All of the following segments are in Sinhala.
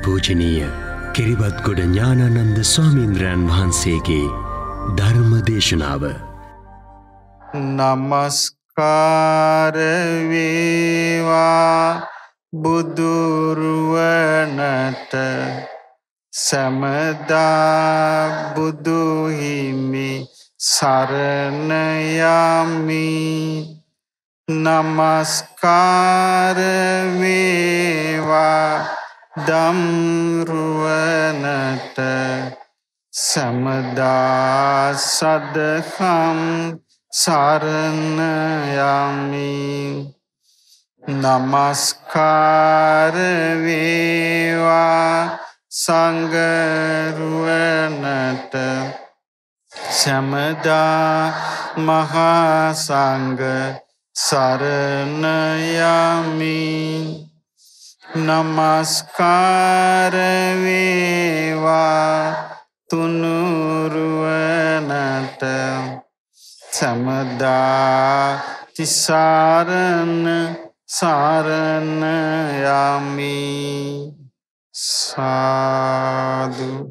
අතිපූජනීය කිරිබත්ගොඩ ඥානනන්ද ස්වාමීන්ද්‍රයන් වහන්සේගේ ධර්ම දේශනාව නමස්කාරවේවා බුදුරුවනට සැමදා බුදුහිමි සරණයමී නමස්කාරවේවා දම්රුවනට සැමදා සදකම් සරණයමි නමස්කාරවේවා සංගරුවනට සැමදා මහාසංග සරණයමී නමස්කාර වේවා තුනුරුවනට සමදා තිසරණ සරණ යමි සාදු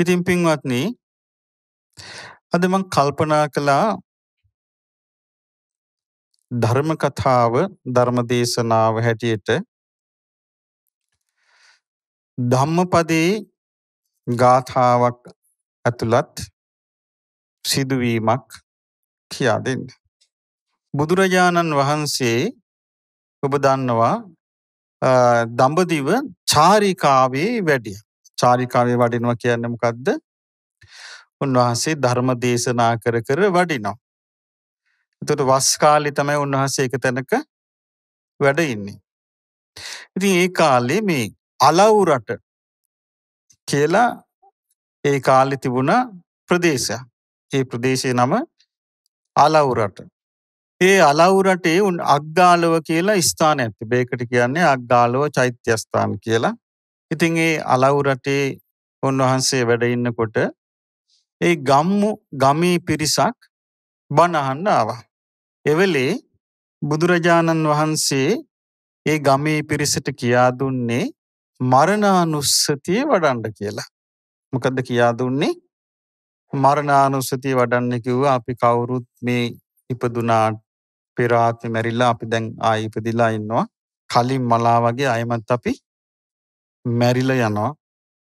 ඉතින් පින්වත්නි අද මං කල්පනා කළා ධර්ම කතාව ධර්ම දේශනාව හැටියට ධම්මපදයේ ගාථාවක් ඇතුළත් සිදුවීමක් කියා දෙන්න. බුදුරජාණන් වහන්සේ ඔබ දන්නවා දඹදිව චාරිකාවේ වැඩිය. චාරිකාවේ වඩිනවා කියන්නේ මොකද්ද? උන්වහන්සේ ධර්ම දේශනා කර කර වඩිනවා. එතට වස් කාලි තමයි උන්වහන්සේ එක තැනක වැඩ ඉන්නේ. ඉතින් ඒ කාලේ මේ අලවුරට කියලා ඒ කාලි තිබුණ ප්‍රදේශය ඒ ප්‍රදේශය නම අලවුරට. ඒ අලවුරටේ උන් අක්ගාලව කියලා ස්ථාන ඇති බේකට කියන්නේ අක්ගාලව චෛත්‍යස්ථාන කියලා. ඉතින් ඒ අලවුරටේ උන්වහන්සේ වැඩඉන්නකොට ඒ ගම්මු ගමේ පිරිසක් බණහන්න ආවා. එවලේ බුදුරජාණන් වහන්සේ ඒ ගමේ පිරිසට කියා දුන්නේ මරණානුස්සතිය වඩන්න කියලා. මොකද්ද කියා දුන්නේ? මරණානුස්සතිය වඩන්න කිව්වා අපි කවුරුත් මේ ඉපදුනාට පෙර ආත්මෙ මැරිලා අපි දැන් ආයි ඉපදිලා ඉන්නවා. කලින් මලා වගේ අයමත් අපි මැරිලා යනවා.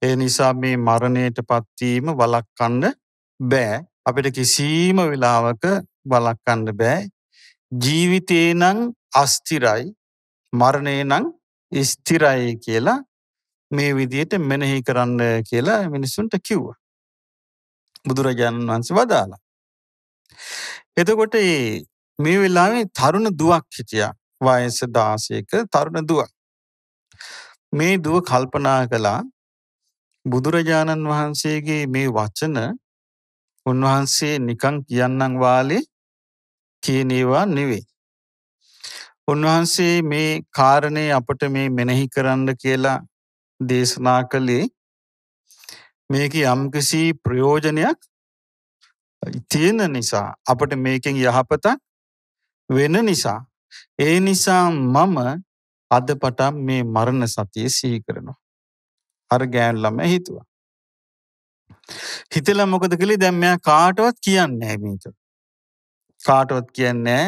ඒ නිසා මේ මරණයට පත්වීම වලක්කන්න බෑ අපිට කිසිීම වෙලාවක වලක්කන්න බෑ ජීවිතේ නං අස්තිරයි මරණය නං ස්තිරයි කියලා මේ විදියට මෙනෙහි කරන්න කියලා මිනිස්සුන්ට කිව්ව. බුදුරජාණන් වහන්සේ වදාලා. එතකොට මේ වෙලාවේ තරුණ දුවක් හිටියා වයස දාසයක තරුණ දුවක්. මේ දුව කල්පනා කළා බුදුරජාණන් වහන්සේගේ මේ වචන උන්වහන්සේ නිකං කියන්නන් වාලේ කියනේවා නෙවේ. උන්වහන්සේ මේ කාරණය අපට මේ මෙනෙහි කරන්න කියලා දේශනා කළේ මේක යම්කිසි ප්‍රයෝජනයක් තියෙන නිසා අපට මේකෙන් යහපතක් වෙන නිසා ඒ නිසා මම අද පටන් මේ මරණ සතිය සිහි කරනවා. අර ගෑන් ළම හිතුවා. හිතල මොකද කළේ දැම්ම කාටවත් කියන්න ඇමීත. කාටවත් කියන්නේ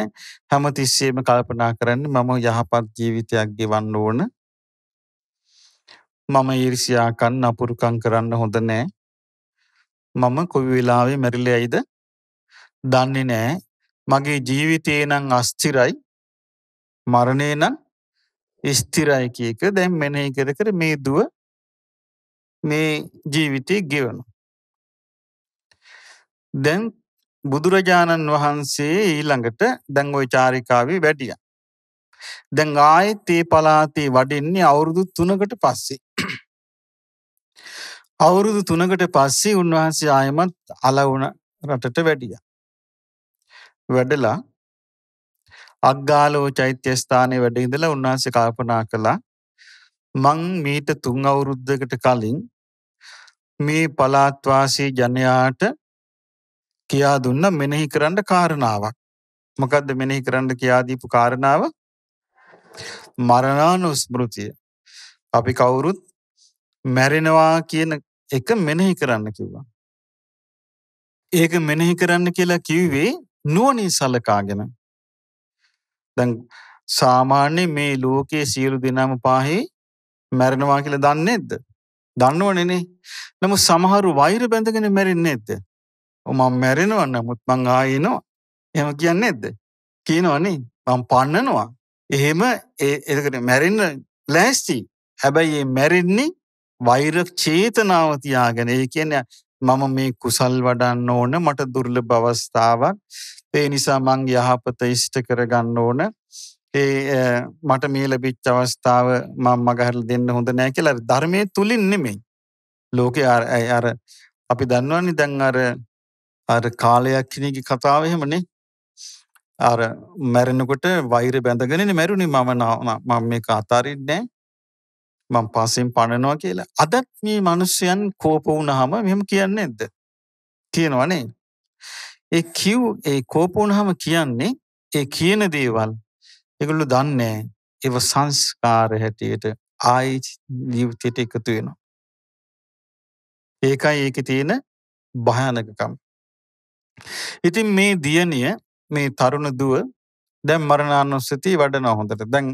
හැම තිස්සේම කල්පනා කරන්න මම යහපත් ජීවිතයක් ගෙවන්න ඕන මම ඊරිසියාකන්න අපුරුකං කරන්න හොඳ නෑ මම කොවි වෙලාවේ මැරිල ඇයිද දන්නේ නෑ මගේ ජීවිතය නං අස්චිරයි මරණය නම් ස්තිරයි කියක දැම් මෙනෙහි කර කර මේ දුව මේ ජීවිතය ගෙවනු. දැන් බුදුරජාණන් වහන්සේ ඊළඟට දැන් ওই චාරිකාවේ වැඩිය. දැන් ආයෙත් ඒ පලාතේ වඩින්නේ අවුරුදු 3කට පස්සේ. අවුරුදු 3කට පස්සේ උන්වහන්සේ ආයමත් අලවුණ රටට වැඩියා. වැඩලා අග්ගාලෝ චෛත්‍ය ස්ථානයේ වැඩ ඉඳලා උන්වහන්සේ කල්පනා කළා මං මීට 3 අවුරුද්දකට කලින් මේ පලාත්වාසී ජනයාට කියා දුන්න මෙනෙහි කරන්න කාරණාවක්. මොකක්ද මෙනෙහි කරන්න කියාදීපු කාරණාව මරණානුස්මෘතිය. අපි කවුරුත් මැරෙනවා කියන එක මෙනෙහි කරන්න කිව්වා. ඒක මෙනෙහි කරන්න කියලා කිව්වේ නුවණින් සලකාගෙන. දැන් සාමාන්‍ය මේ ලෝකයේ සියලු දෙනාම පාහේ මැරෙනවා කියලා දන්නේ නැද්ද? දන්නවනනේ නමු සමහරු වෛර බැඳගෙන මැරෙන්න ඇත්ද. මං මැරෙනව නමුත් මං ආයනවා එම කියන්න ඇද්ද. කියනවනේ මං පන්නනවා. එහෙම එකට මැරෙන්න ලෑස්ති හැබැයි ඒ මැරෙන්නේ වෛර චේතනාව තියාගෙන ඒ කියන්නේ මම මේ කුසල් වඩන්න ඕන මට දුර්ලභ අවස්ථාවක් ඒ නිසා මං යහපත ඉෂ්ට කරගන්න ඕන ඒ මට මේ ලැබිච්ච අවස්ථාව මං මගහරල දෙන්න හොඳ නෑ කියලා ධර්මය තුළින් නෙමෙයි. ලෝක අර අපි දන්නවන්නේ දැන් අර අර කාලයක් කෙනගේ කතාව එහෙමනේ අර මැරෙනකොට වෛර බැඳගෙනෙන මැරුණි මම මම මේ අතාරින්නෑ මං පස්සෙන් පණනවා කියලා අදත් මේ මනුස්්‍යයන් කෝප වුණහම මෙම කියන්නේ ඇද කියනවනේ ඒ කිව් ඒ කෝපවුණහම කියන්නේ ඒ කියන දේවල් ඒගොල්ලෝ දන්නේ ඒව සංස්කාර හැටියට ආයි ජීවිතයට එකතු වෙනවා. ඒකයි ඒකේ තියෙන භයානකකම. ඉතින් මේ දියණිය මේ තරුණ දුව දැන් මරණානුස්සතිය වඩනවා හොඳට. දැන්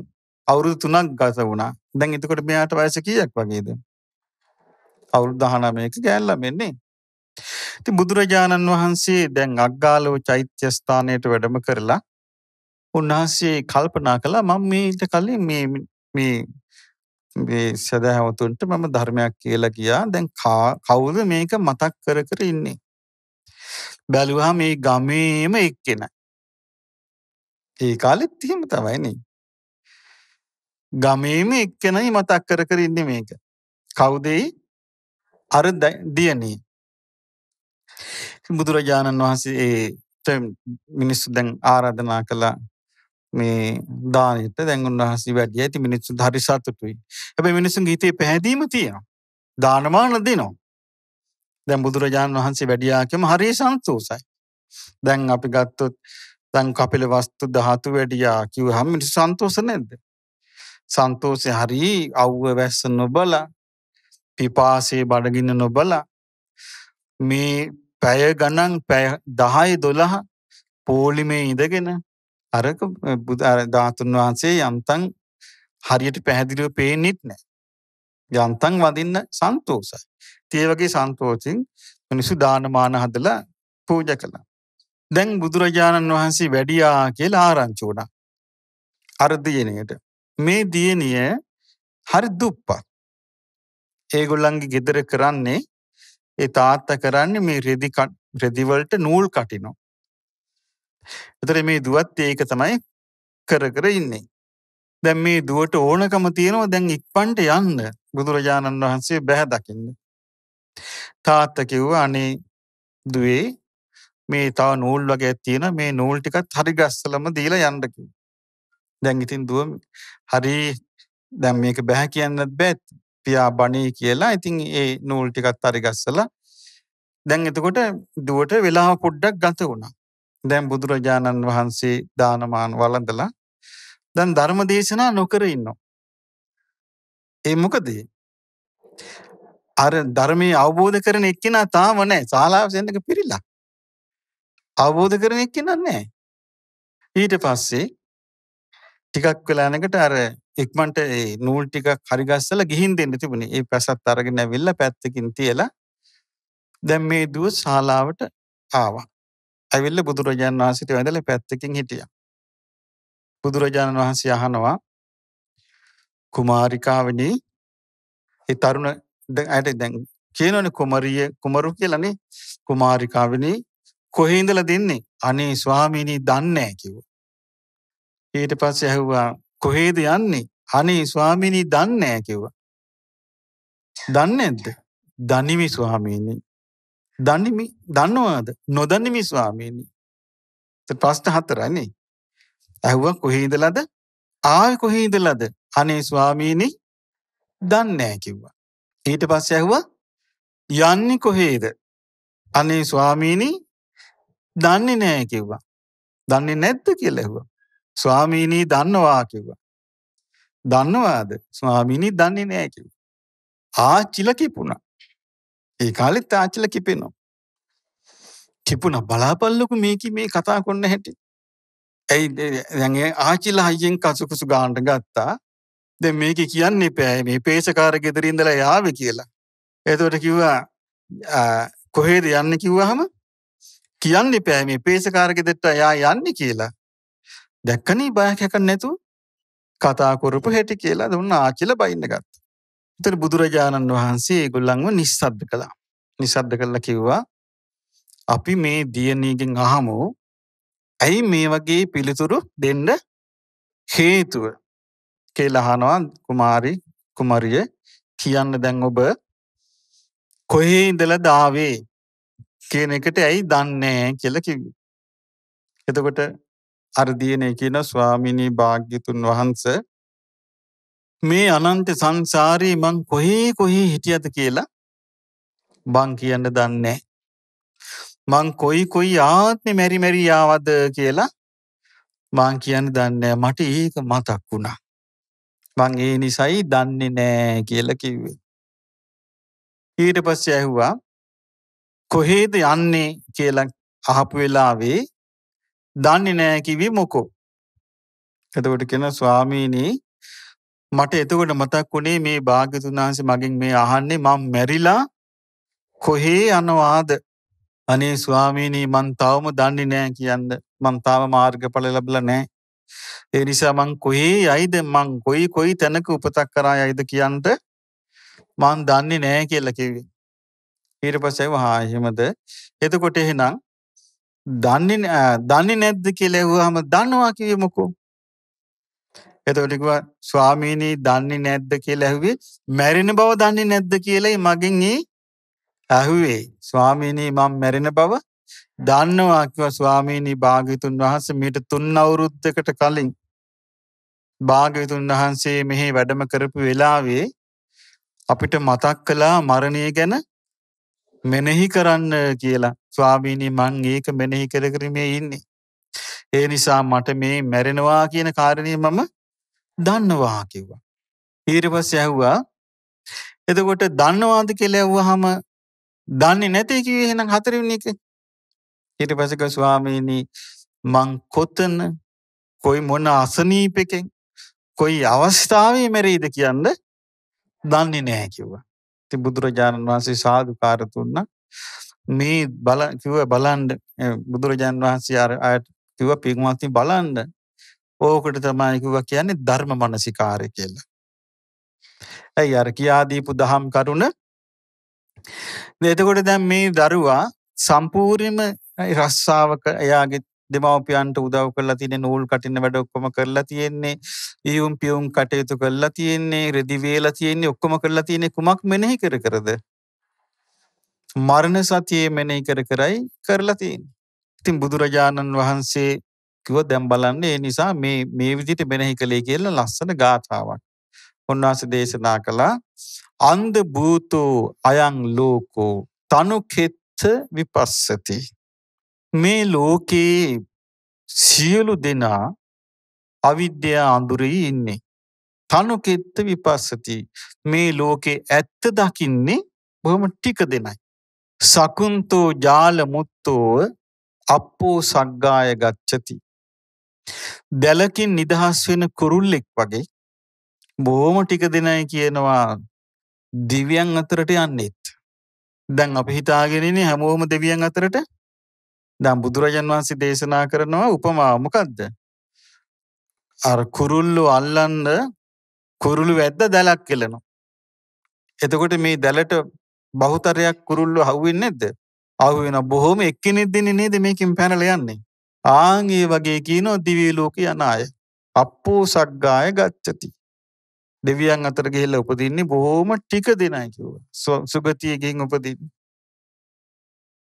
අවුරුදු 3ක් ගත වුණා. දැන් එතකොට මෙයාට වයස කීයක් වගේද? අවුරුදු 19ක ගෑල්ලා මෙන්නේ. ඉතින් බුදුරජාණන් වහන්සේ දැන් අග්ගාලව චෛත්‍ය ස්ථානයට වැඩම කරලා උන්වහන්සේ කල්පනා කළා මම මේට කලින් මේ මේ මේ සදහැවතුන්ට මම ධර්මයක් කියලා ගියා දැන් කවුද මේක මතක් කර කර ඉන්නේ බැලුවා මේ ගමේම එක්කෙනයි ඒ කාලෙත් එහෙම තමයිනේ ගමේම එක්කෙනයි මතක් කර කර ඉන්නේ මේක කවුදේ අර දියනේ බුදුරජාණන් වහන්සේ ඒ මිනිස්සු දැන් ආරාධනා කළා මේ දානයට දැගුන් වහසේ වැඩිය ඇති මිනිස්සු හරි සතුටුයි හැබැ මිනිසුන් ගීතේ පැහැදීම තියෙන දානමාන දෙනවා දැන් බුදුරජාණන් වහන්සේ වැඩියාකම හරි සන්තෝසයි දැන් අපි ගත්තොත් දැන් කපිල වස්තු ධාතු වැඩියා කිව් හම මිනිස් සන්තෝස නැද්ද සන්තෝසය හරි අව්ව වැස්ස නොබල පිපාසේ බඩගින්න නොබල මේ පැය ගණන් පැය දහය දොළහ පෝලිමේ ඉඳගෙන අරක ධාතුන් වහන්සේ යම්තන් හරියට පැහැදිලිව පේනෙත් නෑ. යන්තන් වදින්න සන්තෝසයි. තියවගේ සන්තෝසින් මිනිසු දානමාන හදලා පූජ කළා. දැන් බුදුරජාණන් වහන්සේ වැඩියා කියලා ආරංචි වුණා. අර දියණියට. මේ දියණිය හරි දුප්පත්. ඒගොල්ලන්ගේ ගෙදර කරන්නේ ඒ තාත්තා කරන්නේ මේ රෙදි රෙදි වලට නූල් කටිනවා. එතර මේ දුවත් ඒක තමයි කර කර ඉන්නේ. දැන් මේ දුවට ඕනකම තියෙනවා දැන් ඉක්පන්ට යන්න බුදුරජාණන් වහන්සේ බැහැ දකින්න. තාත්ත කිව්වා අනේ දුවේ මේ තව නූල් වගේ තියෙන මේ නූල් ටිකත් හරි ගස්සලම දීලා යන්න කිව්වා. දැන් ඉතින් දුව හරි දැන් මේක බැහැ කියන්නත් බෑ පියා බණී කියලා. ඉතින් ඒ නූල් ටිකත් හරි ගස්සලා දැන් එතකොට දුවට වෙලාව පොඩ්ඩක් ගත වුණා. දැන් බුදුරජාණන් වහන්සේ දානමාන වළඳලා දැන් ධර්ම දේශනා නොකර ඉන්නවා. ඒ මොකද? අර ධර්මයේ අවබෝධ කරන එක්කෙනා තාම නැහැ. ශාලාව සෙන්දක පිරිලා. අවබෝධ කරන එක්කෙනා නැහැ. ඊට පස්සේ ටිකක් වෙලා යනකට අර ඉක්මනට ඒ නූල් ටිකක් හරිගස්සලා ගිහින් දෙන්න තිබුණේ. ඒ පැසත් අරගෙන ඇවිල්ලා පැත්තකින් තියලා දැන් මේ දුව ශාලාවට ආවා. ඇවිල්ල බුදුරජාණන් වහන්සිට වැඳල පැත්තකින් හිටිය. බුදුරජාණන් වහන්සේ අහනවා කුමාරිකාවනී තරුණ ඇයට දැන් කියනවන කුමරිය කුමරු කියලනේ කුමාරිකාවනී කොහේන්දල දෙන්නේ අනේ ස්වාමීණී දන්නෑ කිව්. ඊට පස්ස ඇහුවා කොහේද යන්නේ අනේ ස්වාමිණී දන්නෑ කිව්වා. දන්න ඇද්ද දනිවි ස්වාමීණී දනිමි දන්නවාද නොදනිමි ස්වාමීණි ප්‍රශ්න හතරනේ ඇහුව කොහේදලද ආය කොහේදලද අනේ ස්වාමීණි දන්නෑ කිව්වා. ඊට පස්ස ඇහුව යන්නේ කොහේද අනේ ස්වාමීණී දන්නේ නෑ කිව්වා. දන්නේ නැද්ද කියලා ඇහුව. ස්වාමීණී දන්නවා කිව්වා. දන්නවාද ස්වාමීණී දන්නේ නෑ කිව්වා. ආ චිල කිපුණා. ඒ කාලෙත් තාච්චිලා කිපෙනවා. කිපුණා බලාපල්ලකු මේක මේ කතා කොන්න හැටි. ඇයි දැන් ආච්චිලා අයියෙන් කසුකුසු ගාන්න ගත්තා. දැන් මේක කියන්නේ එපා මේ පේශකාර ගෙදරින් ඉඳලා යාවේ කියලා. එතකොට කිව්වා කොහෙද යන්නේ කිව්වහම කියන්න එපා මේ පේශකාර ගෙදරට යා යන්නේ කියලා. දැක්කනේ බයක් හැකන් නැතුව කතා කරපු හැටි කියලා දුන්න ආච්චිලා බයින්න ගත්තා. එතට බුදුරජාණන් වහන්සේ ඒගොල්ලන්ව නිස්සද්ධ කළා. නිසද්ද කරලා කිව්වා අපි මේ දියණීගෙන් අහමු ඇයි මේ වගේ පිළිතුරු දෙන්න හේතුව කියලා අහනවා කුමාරි කුමරිය කියන්න දැන් ඔබ කොහේ ඉඳලාද ආවේ කියන එකට ඇයි දන්නේ කියලා කිව්වා. එතකොට අර දියණිය කියන ස්වාමිනී භාග්‍යතුන් වහන්සේ මේ අනන්ත සංසාරයේ මං කොහේ කොහේ හිටියද කියලා බං කියන්න දන්නේ. මං කොයි කොයි ආත්මෙ මැරි මැරි ආවද කියලා මං කියන්න දන්නේ මට ඒක මතක් වුණා. මං ඒ නිසයි දන්නේ නෑ කියලා කිව්වේ. ඊට පස්සේ ඇහුවා කොහේද යන්නේ කියලා අහපු වෙලාවේ දන්නේ නෑ කිවි මොකෝ. එතකොට කියන ස්වාමීනී මට එතකොට මතක් වුණේ මේ භාග්‍යතුන් වහන්සේ මගින් මේ අහන්නේ මම මැරිලා කොහේ යනවාද අනේ ස්වාමීනී මං තවම දන්නේ නෑ කියන්න මං තාම මාර්ගඵල ලැබලා නෑ ඒ නිසා මං කොහේ යයිද මං කොයි කොයි තැනක උපතක් කරා යයිද කියන්න මං දන්නේ නෑ කියලා කිව්වේ ඊට පස්සේ වහා එහෙමද එතකොට එහෙනම් දන්නේ දන්නේ නැද්ද කියලා ඇහුවාම දන්නවා කිව්වේ මොකෝ එතකොට කිව්වා ස්වාමීනි දන්නේ නැද්ද කියලා ඇහුවේ මැරෙන බව දන්නේ නැද්ද කියලායි මගෙන් ඒ ඇහුවේ ස්වාමීනි මම මැරෙන බව දන්නවා කිව්වා ස්වාමීනි භාග්‍යතුන් වහන්සේ මීට තුන් අවුරුද්දකට කලින් භාග්‍යතුන් වහන්සේ මෙහි වැඩම කරපු වෙලාවේ අපිට මතක් කළා මරණය ගැන මෙනෙහි කරන්න කියලා ස්වාමීනි මං ඒක මෙනෙහි කර කර මේ ඉන්නේ ඒ නිසා මට මේ මැරෙනවා කියන කාරණේ මම දන්නවා කිව්වා. ඊට පස්සේ ඇහුවා එතකොට දන්නවාද කියලා ඇහුවාම දන්නේ නැති කිව්වේ එහෙනම් හතරවෙනි එක. ඊට පස්සේ ගෝ ස්වාමීනි මං කොතන કોઈ මොන අසනීපෙකින් કોઈ අවස්ථාවේ මෙරෙයිද කියන්න දන්නේ නැහැ කිව්වා. ඉතින් බුදුරජාණන් වහන්සේ සාදුකාර දුන්නා. මේ බල කිව්ව බලන්න බුදුරජාණන් වහන්සේ අර අයට කිව්ව පින්වත්නි බලන්න ඕකට තමයි කිව්වා කියන්නේ ධර්ම මනසිකාරය කියලා. ඇයි අර කියා දීපු දහම් කරුණ එතකොට දැන් මේ දරුවා සම්පූර්ණයෙන්ම රස්සාවක එයාගේ දෙමව්පියන්ට උදව් කරලා තියෙන නූල් කටින වැඩ ඔක්කොම කරලා තියෙන්නේ ඊයුම් පියුම් කටයුතු කරලා තියෙන්නේ රෙදි වේලා තියෙන්නේ ඔක්කොම කරලා තියෙන්නේ කුමක් මෙනෙහි කර කරද මරණ සතියේ මෙනෙහි කර කරයි කරලා තියෙන්නේ ඉතින් බුදුරජාණන් වහන්සේ කිව දැම් බලන්නේ ඒ නිසා මේ මේ විදිහට මෙනෙහි කළේ කියලා ලස්සන ගාථාවක්. උන්වහන්සේ දේශනා කළා අන්ධ භූතෝ අයං ලෝකෝ තනුකෙත්ත විපස්සති. මේ ලෝකේ සියලු දෙනා අවිද්‍යා අඳුරේ ඉන්නේ. තනුකෙත්ත විපස්සති. මේ ලෝකේ ඇත්ත දකින්නේ බොහොම ටික දෙනයි. සකුන්තෝ ජාල මුත්තෝ අපෝ සග්ගාය ගච්ඡති දැලකින් නිදහස් වෙන කුරුල්ලෙක් වගේ බොහෝම ටික දෙනයි කියනවා දිවියන් අතරට යන්නෙත්. දැන් අපි හිතාගෙනන හැමෝම දෙවියන් අතරට දම් බුදුරජන් වහන්සේ දේශනා කරනවා උපමාමකක්ද. අර කුරුල්ලු අල්ලන්ඩ කුරුළු වැද්ද දැලක් කෙලනවා. එතකොට මේ දැලට බහුතරයක් කුරුල්ලු හවුවෙන් නෙද අහුවෙන බොහොම එක්කෙනෙදදින නේද මේකින් පැනල යන්නේ. ආංගේ වගේ කියනෝ දිවී ලෝක යන අය. අප්පෝ සක්ගාය ගච්චති. දෙවියන් අතර ගෙහිල්ල උපදින්නේ බොහෝම ටික දෙනයි කිව්ව. සුගතියගෙන් උපදින්නේ.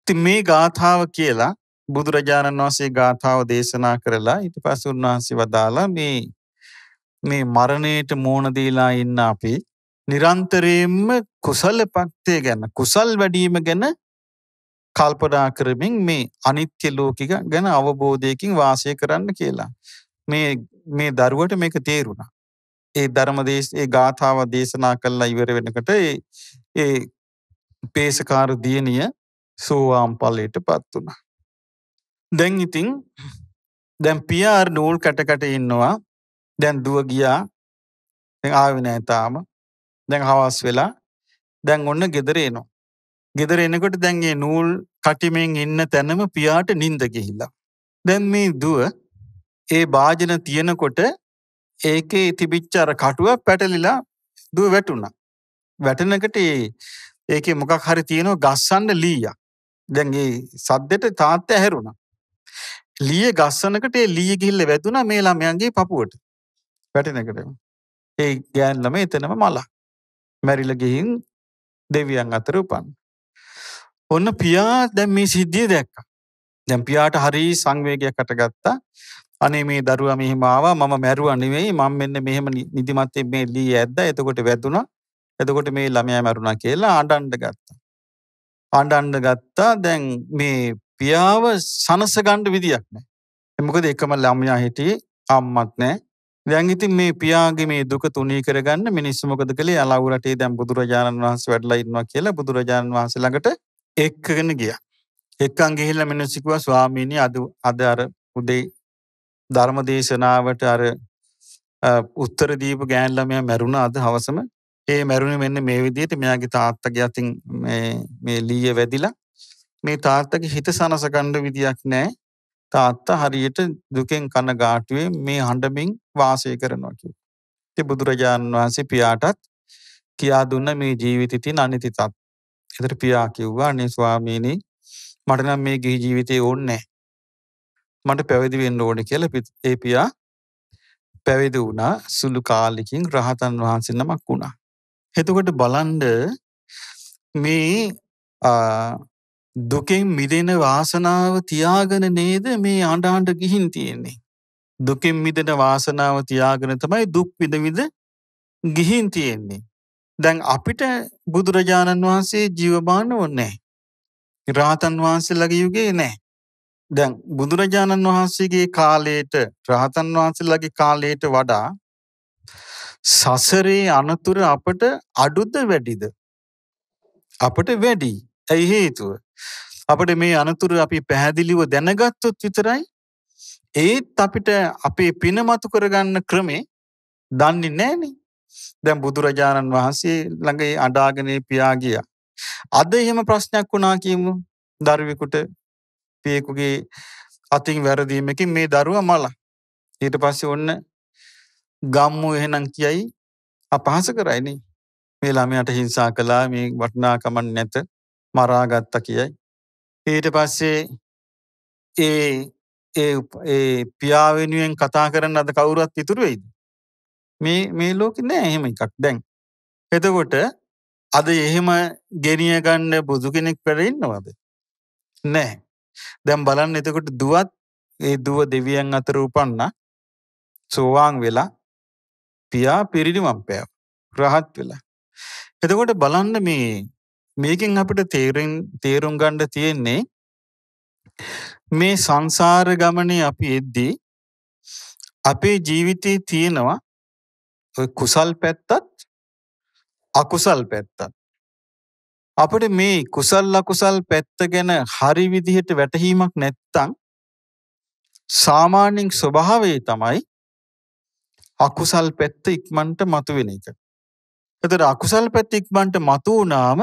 ඉතින් මේ ගාථාව කියලා බුදුරජාණන් වහන්සේ ගාථාව දේශනා කරලා ඊට පස්සේ උන්වහන්සේ වදාලා මේ මේ මරණයට මෝණ දීලා ඉන්න අපි නිරන්තරයෙන්ම කුසල පක්තිය ගැන කුසල් වැඩිම ගැන කල්පනා කරමින් මේ අනිත්‍ය ලෝකික ගැන අවබෝධයකින් වාසය කරන්න කියලා. මේ මේ දරුවට මේක තේරුණා. ඒ ධර්මදේශ ඒ ගාථාව දේශනා කළා ඉවර වෙනකොට ඒ ඒ පේසකාර දියණිය සෝවාන් ඵලයටපත් වුණා. දැන් ඉතින් දැන් පියාර් නූල් කැටකට ඉන්නවා. දැන් දුව ගියා. දැන් ආවේ නැහැ තාම. දැන් හවස් වෙලා දැන් ඔන්න ගෙදර එනවා. ගෙදර එනකොට දැන්ගේ නූල් කටිමෙන් ඉන්න තැනම පියාට නින්ද ගිහිල්ලා. දැන් මේ දුව ඒ භාජන තියෙනකොට ඒකේ තිබිච්චාර කටුව පැටලිලා දුව වැටුණා. වැටනකට ඒක මොකක් හරි තියෙනවා ගස්සන්න ලීයක්. දැන් ඒ සද්දෙට තාත්තා ඇහැරුණා. ලීය ගස්සනකට ඒ ලීය ගිහිල්ලා වැදුනා මේ ළමයාගේ පපුවට. වැටෙනකට. ඒ ගෑන් ළමයා එතනම මලක්. මැරිලා ගිහින් දෙවියන් අතර උපන්. ඔන්න පියා දැම් මේ සිද්ධිය දැක්ක. දැම් පියාට හරි සංවේගයක් කටගත්තා අනේ මේ දරුවා මෙහෙමාව මම මැරුව අනිවෙයි මං මෙන්න මෙහෙම නිදිමත්තේ මේ ලී ඇද්ද එතකොට වැදුන එතකොට මේ ළමය මැරුණා කියලා අඩන්ඩ ගත්තා. අඩන්ඩ ගත්තා දැන් මේ පියාව සනස ගණ්ඩ විදියක් නෑ. එමකද එකම ළමයා හිටියේ අම්මත් නෑ දැංගිතින් මේ පියාගේ මේ දුක තුනී කරගන්න මිනිස්සුමකද කළේ අලවරටේ දැම් බුදුරජාණන් වහන්ස වැඩලා ඉන්නවා කියලා බුදුරජාණන් වහස ළඟට එක්කගෙන ගිය. එක්කන් ගිහිල්ල මිනිස්සිකුව ස්වාමීණී අද අද අර උදේ ධර්ම දේශනාවට අර උත්තර දීප ගෑන්ලමය මැරුණ අද හවසම ඒ මැරුණ මෙන්න මේ විදියට මෙයාගේ තාත්තගේ අතින් මේ ලීය වැදිලා මේ තාර්ථක හිත සනසකණ්ඩ විදියක් නෑ තාත්තා හරියට දුකෙන් කන්න ගාටුවේ මේ හඬමින් වාසය කරනවකි. ති බුදුරජාණන් වහන්සේ පියාටත් කියා දුන්න මේ ජීවිතතින් අනිති තත්ත්ව. එතට පියා කිව්වා අනේ ස්වාමීනි මට නම් මේ ගිහි ජීවිතේ ඕනේ මට පැවිදි වෙන්න ඕනේ කියලා ඒ පියා පැවිදි වුණා සුළු කාලෙකින් රහතන් වහන්සේ නමක් වුණා. එතකොට බලන්න මේ දුකෙන් මිදෙන වාසනාව තියාගෙන නේද මේ ආඬ ආඬ ගිහින් තියෙන්නේ. දුකෙන් මිදෙන වාසනාව තියාගෙන තමයි දුක් විඳ විඳ ගිහින් තියෙන්නේ. දැන් අපිට බුදුරජාණන් වහන්සේ ජීවමානව නැහැ. රහතන් වහන්සේලාගේ යුගයේ නැහැ. දැන් බුදුරජාණන් වහන්සේගේ කාලයට රහතන් වහන්සේලාගේ කාලයට වඩා සසරේ අනතුර අපට අඩුද වැඩිද? අපට වැඩි. ඇයි හේතුව? අපිට මේ අනතුරු අපි පැහැදිලිව දැනගත්තොත් විතරයි ඒත් අපිට අපේ පින මතු කරගන්න ක්‍රමේ දන්නේ නැහනේ. දැන් බුදුරජාණන් වහන්සේ ළඟ ඒ අඬාගනේ පියා ගියා. අද එහෙම ප්‍රශ්නයක් වුණා කියමු දරුවෙකුට පියෙකුගේ අතින් වැරදීමකින් මේ දරුවා මල. ඊට පස්සේ ඔන්න ගම්මු එහෙනම් කියයි අපහාස කරයිනේ. මේ ළමයට හිංසා කළා මේ වටනාකමක් නැත මරාගත්තා කියයි. ඊට පස්සේ ඒ ඒ ඒ පියා වෙනුවෙන් කතා කරන්න අද කවුරුත් ඉතුරු වෙයිද? මේ මේ ලෝකෙ නෑ එහෙම එකක් දැන්. එතකොට අද එහෙම ගෙනිය ගන්න බුදු කෙනෙක් වැඩ ඉන්නවද? නැහැ. දැන් බලන්න එතකොට දුවත් ඒ දුව දෙවියන් අතර උපන්න සෝවාන් වෙලා පියා පිරිනිවන් පෑව. රහත් වෙලා. එතකොට බලන්න මේ මේකෙන් අපිට තේරුම් තේරුම් ගන්න තියෙන්නේ මේ සංසාර ගමනේ අපි එද්දී අපේ ජීවිතේ තියෙනවා කුසල් පැත්තත් අකුසල් පැත්තත්. අපට මේ කුසල් අකුසල් පැත්ත ගැන හරි විදිහට වැටහීමක් නැත්තං සාමාන්‍යෙන් ස්වභාවේ තමයි අකුසල් පැත්ත ඉක්මන්ට මතුවෙන එක. එතට අකුසල් පැත්ත ඉක්මන්ට මතු වුණාම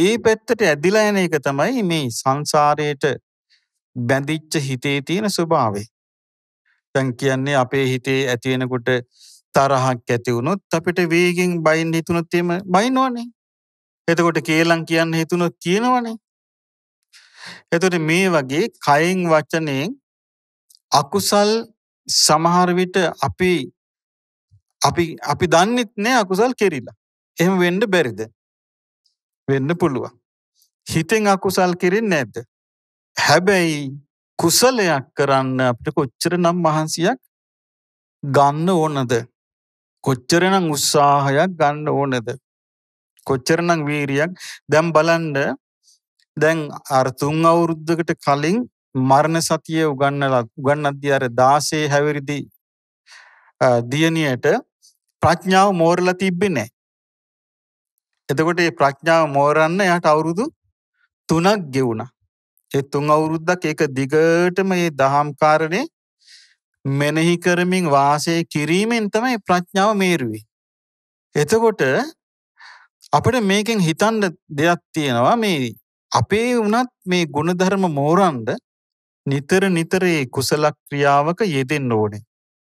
ඒ පැත්තට ඇදිලා යන එක තමයි මේ සංසාරයට බැඳිච්ච හිතේ තියෙන ස්වභාවේ. දැන් කියන්නේ අපේ හිතේ ඇතිවෙනකොට තරහක් ඇතිවුණොත් අපිට වේගෙන් බයින් හිතුනොත් එම බයින්වනේ. එතකොට කේලම් කියන්න හිතුනොත් කියනවනේ. එතකොට මේ වගේ කයෙන් වචනයෙන් අකුසල් සමහර විට අපි අපි අපි දන්නෙත් නෑ අකුසල් කෙරිලා. එහෙම වෙන්න බැරිද? වෙන්න පුළුවන්. හිතෙන් අකුසල් කෙරෙන්නේ නැද්ද? හැබැයි කුසලයක් කරන්න අපිට කොච්චර නම් මහන්සියක් ගන්න ඕනද කොච්චරනම් උත්සාහයක් ගන්න ඕනද. කොච්චරනම් වීරයක් දැම් බලන්ඩ දැන් අර්තුන් අවුරුද්ධකට කලින් මරණ සතිය උගන්නලා උගන්න අධ්‍යාර දාසේ හැවිරිදි දියණියට ප්‍රඥාව මෝරල තිබ්බෙනෑ. එතකොට ඒ ප්‍රඥාව මෝරන්න යට අවුරුදු තුනක් ගෙවුණ. ඒ තුන් අවුරුද්දක් ඒක දිගටම ඒ දහම්කාරණය මෙනෙහි කරමින් වාසය කිරීමෙන් තමයි ප්‍රඥාව මේරුවේ. එතකොට අපිට මේකෙන් හිතන්න දෙයක් තියෙනවා මේ අපේ වුණත් මේ ගුණධර්ම මෝරන්ඩ නිතර නිතරේ කුසල ක්‍රියාවක යෙදෙන්න ඕනේ.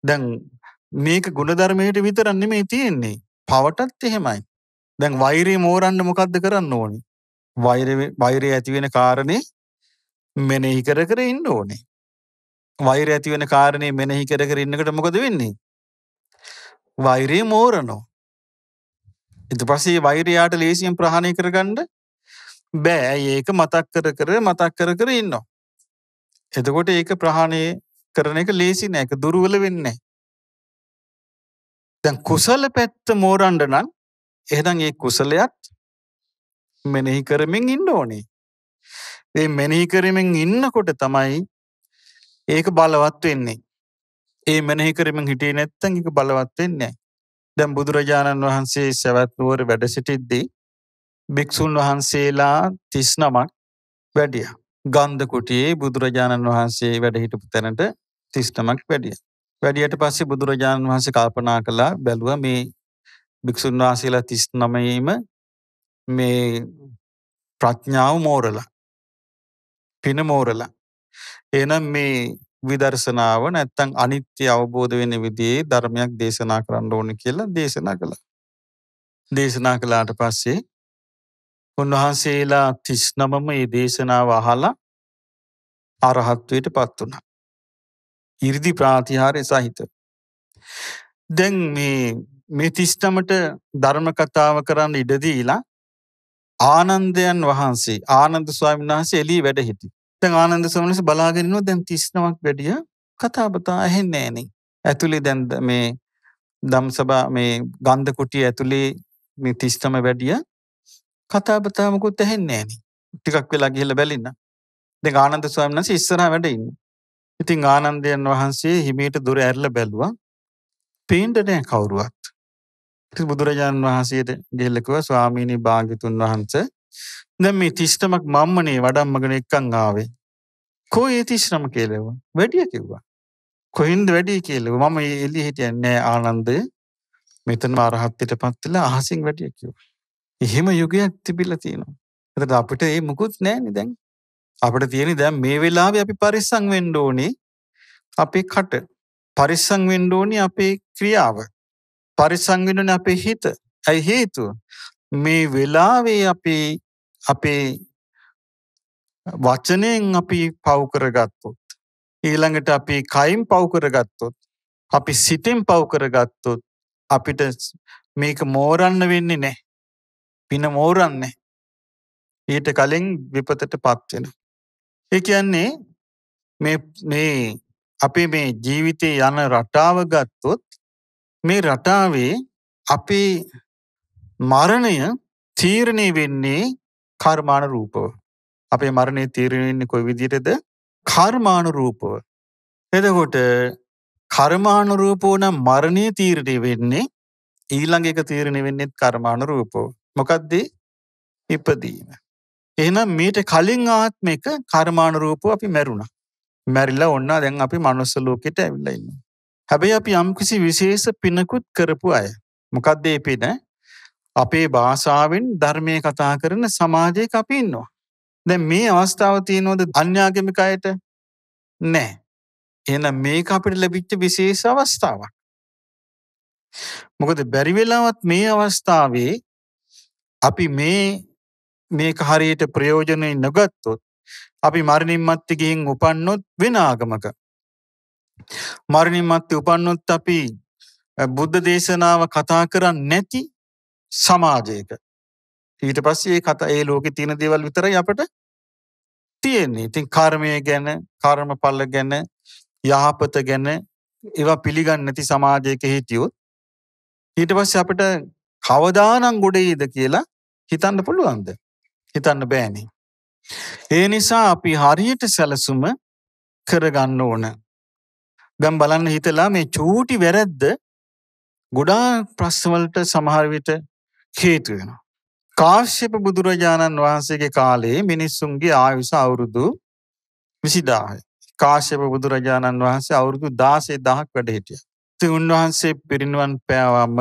දැන් මේක ගුණධර්මයට විතරක් නෙමෙයි තියෙන්නේ. පවටත් එහෙමයි. දැන් වෛරය මෝරන්න මොකද්ද කරන්න ඕනේ? වෛරය වෛරය ඇති වෙන කාරණේ මෙනෙහි කර කර ඉන්න ඕනේ. වෛර ඇති වෙන කාරණය මෙනෙහි කර කර ඉන්නකට මොකද වෙන්නේ. වෛරයේ මෝරනෝ. එත පසේ වෛරයාට ලේසියෙන් ප්‍රහණය කරගණ්ඩ බෑ ඒක මතක් කර කර මතක් කර කර ඉන්නවා. එතකොට ඒක ප්‍රහණය කරන එක ලේසි නෑ එක දුරුවල වෙන්නේ. දැන් කුසල පැත්ත මෝරන්ඩ නම් එහදන් ඒ කුසලයත් මෙනෙහි කරමින් ඉන්න ඕනේ. ඒ මෙනෙහි කරමින් ඉන්නකොට තමයි ඒක බලවත් වෙන්නේ. ඒ මෙනෙහි කරමින් හිටියේ නැත්තං එක බලවත් වෙන්නේ. දැම් බුදුරජාණන් වහන්සේ සැවැත්නුවර වැඩ සිටිද්දී. භික්‍ෂූන් වහන්සේලා තිස් නමක් වැඩිය. ගන්ධකුටියේ බුදුරජාණන් වහන්සේ වැඩහිටපු තැනට තිස්නමක් වැඩිය. වැඩියට පස්සේ බුදුරජාණන් වහන්සේ කල්පනා කළා බැලුව මේ භික්‍ෂුන් වහන්සේලා තිස් නමයීම මේ ප්‍රඥාව මෝරලා පින මෝරලා එහෙනම් මේ විදර්ශනාව නැත්තම් අනිත්‍ය අවබෝධ වෙන විදිහේ ධර්මයක් දේශනා කරන්න ඕනේ කියලා දේශනා කළා. දේශනා කළාට පස්සේ උන්වහන්සේලා 39ම මේ දේශනාව අහලා අරහත්ත්වයටපත් වුණා. 이르දි ප්‍රාතිහාර්ය සහිත. දැන් මේ මේ 39ට ධර්ම කතාව කරන්න ඉඩ දීලා ආනන්දයන් වහන්සේ ආනන්ද ස්වාමීන් වහන්සේ එළිය වැඩ හිටියේ. දැන් ආනන්ද සමනස බලාගෙනනවා දැන් 39ක් වැඩිය කතාබතා ඇහෙන්නේ නෑනේ. ඇතුලේ දැන් මේ ධම්සභා මේ ගන්ධ කුටිය ඇතුලේ මේ 39 වැඩිය කතාබතා මොකුත් ඇහෙන්නේ නෑනේ. ටිකක් වෙලා ගිහලා බැලින්න. දැන් ආනන්ද ස්වාමීන් වහන්සේ ඉස්සරහා වැඩ ඉන්නවා. ඉතින් ආනන්දයන් වහන්සේ හිමීට දුර ඇරලා බැලුවා. පේන්න නෑ කවුරුවත්. බුදුරජාණන් වහන්සේට ගෙල්ලකුව ස්වාමීණී භාගිතුන් වහන්ස දැ මේ තිස්ටමක් මම්මනේ වඩම්මගෙන එක්කං ආවේ. කෝ ඒ තිශ්‍රම කියලෙව වැඩිය කිව්වා. කොහින්ද වැඩි කියලෙව මම එලි හිටියන්නේ ආනන්දය මෙතන අරහත්තයට පත්වෙල අහසින් වැඩිය කිව්. එහෙම යුගයක් තිබිල තියෙනවා. ඇතට අපිට ඒ මුකුත් නෑනි දැන් අපට තියෙන දැම් මේ වෙලාව අපි පරිස්සං වෙන්ඩෝනේ අපේ කට පරිස්සං වෙන්ඩෝනි අපේ ක්‍රියාව පරිසංවිනන අපේ හිත ඇයි හේතුව මේ වෙලාවේ අපේ අපේ වචනයෙන් අපි පව් කරගත්තොත්. ඊළඟට අපි කයිම් පව් කරගත්තොත් අපි සිතෙන් පව් කරගත්තොත් අපිට මේක මෝරන්න වෙන්නේ නෑ. පින මෝරන්නේ. ඊට කලින් විපතට පත්වෙන. ඒ කියන්නේ මේ අපේ මේ ජීවිතය යන රටාව ගත්තොත් මේ රටාවේ අපේ මරණය තීරණය වෙන්නේ කර්මානුරූපව. අපේ මරණය තීරණවෙන්නේ කොයි විදිහටද? කර්මානුරූපව. එතකොට කර්මානුරූපෝ නම් මරණය තීරණය වෙන්නේ ඊළඟ එක තීරණය වෙන්නේත් කර්මානුරූපව. මොකද්ද? ඉපදීම. එහෙනම් මීට කලින් ආත්මයක කර්මානුරූපව අපි මැරුණා. මැරිලා ඔන්න දැන් අපි මනුස්ස ලෝකෙට ඇවිල්ලා ඉන්නවා. හැබැයි අපි යම්කිසි විශේෂ පිනකුත් කරපු අය. මොකද්ද ඒ පින? අපේ භාෂාවෙන් ධර්මය කතා කරන සමාජයක අපි ඉන්නවා. දැ මේ අවස්ථාව තියනෝද ධන්‍යාගමිකයට නෑ. එන මේ අපිට ලැබිච්ච විශේෂ අවස්ථාවක්. මොකද බැරිවෙලාවත් මේ අවස්ථාවේ අපි මේ මේක හරියට ප්‍රයෝජනය නොගත්තොත් අපි මරණින් මත්තගින් උපන්නොත් වෙන ආගමක. මරණින් මත්ති උපන්නොත් අපි බුද්ධ දේශනාව කතා කරන්න නැති සමාජයක. ඊට පස්සේ ඒ කතා ඒ ලෝකේ තියෙන දේවල් විතරයි අපට තියෙන්නේ. ඉතින් කර්මය ගැන, කර්මඵල ගැන, යහපත ගැන ඒවා පිළිගන්නේ නැති සමාජයක හිටියොත් ඊට පස්සේ අපිට කවදානම් ගොඩේද කියලා හිතන්න පුළුවන්ද? හිතන්න බෑනේ. ඒ නිසා අපි හරියට සැලසුම කරගන්න ඕන. දැන් බලන්න හිතලා මේ චූටි වැරද්ද ගොඩාක් ප්‍රශ්න වලට සමහර විට හේතු වෙනවා. කාශ්‍යප බුදුරජාණන් වහන්සේගේ කාලේ මිනිස්සුන්ගේ ආයුෂ අවුරුදු 20000යි. කාශ්‍යප බුදුරජාණන් වහන්සේ අවුරුදු 16000ක් වැඩ හිටියා. ඉතින් උන්වහන්සේ පිරිනුවන් පෑවම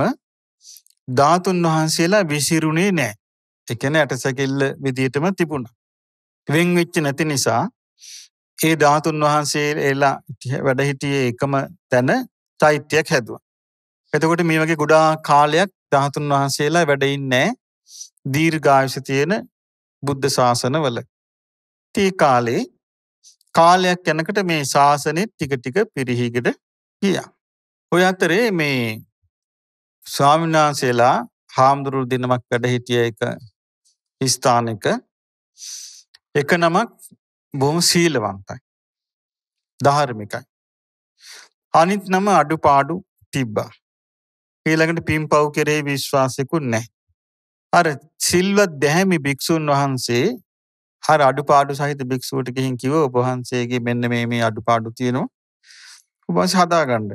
ධාතුන් වහන්සේලා විසිරුණේ නැහැ. ඒ කියන්නේ ඇටසැකිල්ල විදියටම තිබුණා. වෙන් වෙච්ච නැති නිසා ඒ ධාතුන් වහන්සේලා වැඩ හිටියේ එකම තැන චෛත්‍යයක් හැදුවා. එතකොට මේ වගේ ගොඩා කාලයක් ධාතුන් වහන්සේලා වැඩඉන්නේ දීර්ඝායුෂ තියෙන බුද්ධ ශාසනවල. ඒ කාලේ කාලයක් යනකොට මේ ශාසනය ටික ටික පිරිහීගෙන ගියා. ඔය අතරේ මේ ස්වාමීන් වහන්සේලා හාමුදුරු දිනමක් වැඩ හිටිය එක ස්ථානයක එක නමක් බොහොම සීලවන්තයි. ධාර්මිකයි. අනිත් නම අඩුපාඩු තිබ්බා. ඊළඟට පින් පව් කෙරේ විශ්වාසයකුත් නැහැ. අර සිල්වත් දැහැමි භික්ෂුන් වහන්සේ හර අඩුපාඩු සහිත භික්ෂුවට ගිහින් කිව්ව ඔබ වහන්සේගේ මෙන්න මේ මේ අඩුපාඩු තියෙනවා. ඔබ වහන්සේ හදාගන්න.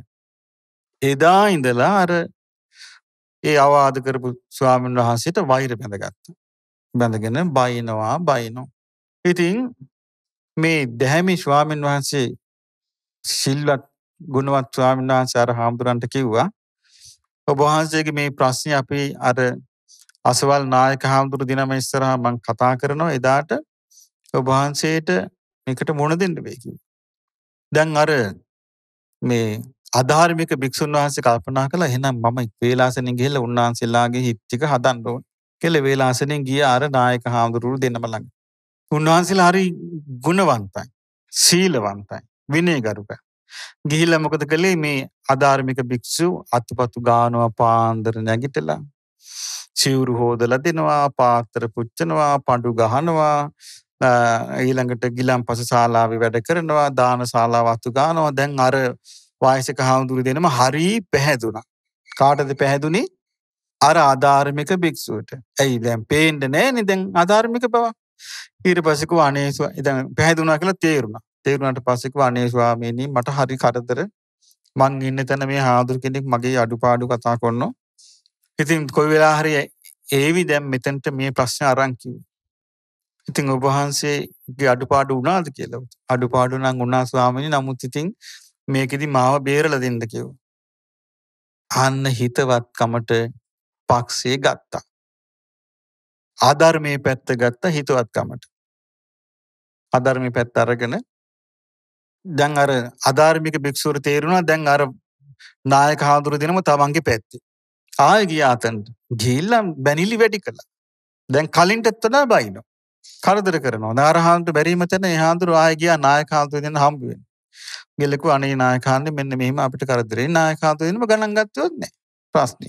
එදා ඉඳලා අර ඒ අවවාද කරපු ස්වාමීන් වහන්සේට වෛර බැඳගත්තා. බැඳගෙන බයිනවා බයිනෝ. ඉතින් මේ දැහැමි ස්වාමීන් වහන්සේ සිල්වත් ගුණවත් ස්වාමීන් වහන්සේ අර හාමුදුරන්ට කිව්වා ඔබහන්සේගේ මේ ප්‍රශ්නය අපි අර අසවල් නායක හාමුදුරු දිනම ඉස්සරහා මං කතා කරනවා එදාට ඔබහන්සේට මේකට මුණ දෙන්න වේ කිව්වා. දැන් අර මේ අධාර්මික භික්ෂුන් වහන්සේ කල්පනා කළා එහෙනම් මම වේලාසනෙන් ගිහලා උන්වහන්සේලාගේ හිත් ටික හදන්න ඕන කියලා වේලාසනෙන් ගිය අර නායක හාමුදුරුවෝ දෙන්නම ළඟ. උන්වහන්සේලා හරි ගුණවන්තයි, සීලවන්තයි, විනයගරුකයි. ගිහිල්ල මොකද කළේ මේ අධාර්මික භික්‍ෂු අතුපතු ගානවා පාන්දර නැගිටලා සිවුරු හෝදල දෙනවා පාත්තර පුච්චනවා පඩු ගහනවා ඊළඟට ගිලම් පස සාලාවි වැඩ කරනවා දාන ශලාවත්තු ගානවා දැන් අර වායසක හාමුදුරු දෙනම හරි පැහැදුන. කාටද පැහැදුනි අර ආධාර්මික භික්‍ෂූට ඇයි දැන් පේන්ට නෑනි දැන් අධාර්මික බව ඊට පසකු අනේසු එ පැහැදුනා කියලා තේරුණා තේරුණට පස්සෙක අනේ ස්වාමීනී මට හරි කරදර මං ඉන්න තැන මේ හාදුර කෙනෙක් මගේ අඩුපාඩු කතා කොන්න ඉතින් කොයි වෙලා හරි ඒවි දැම් මෙතැන්ට මේ ප්‍රශ්න අරංකිව ඉතිං ඔබහන්සේගේ අඩුපාඩු වනාාද කියලව අඩුපාඩු නං උනා ස්වාමිනි නමුත් ඉතිං මේකෙදි මාව බේරල දෙන්න කිව් අන්න හිතවත්කමට පක්ෂේ ගත්තා ආධර්මය පැත්ත ගත්ත හිතුවත්කමට අධර්මි පැත් අරගෙන දැන් අර අධාර්මික භික්‍ෂූර තේරුණා දැන් අර නායක හාදුර දෙනම තමන්ගේ පැත්ති. ආය ගිය අතන්ට ගිල්ලම් බැනිලි වැඩි කළ. දැන් කලින්ට එත්තනා බයින. කරදර කරන නාරහාන්ට බැරීම තැන හාදුර ආයගයා නායකාන්තු දෙන හම්බුවෙන්. ගෙල්ලෙකු අනේ නායකාන්ද මෙන්න මෙහම අපිට කරදරේ නායකාන්තු දෙනම ගණන්ගත්තයොත්න ප්‍රශ්නි.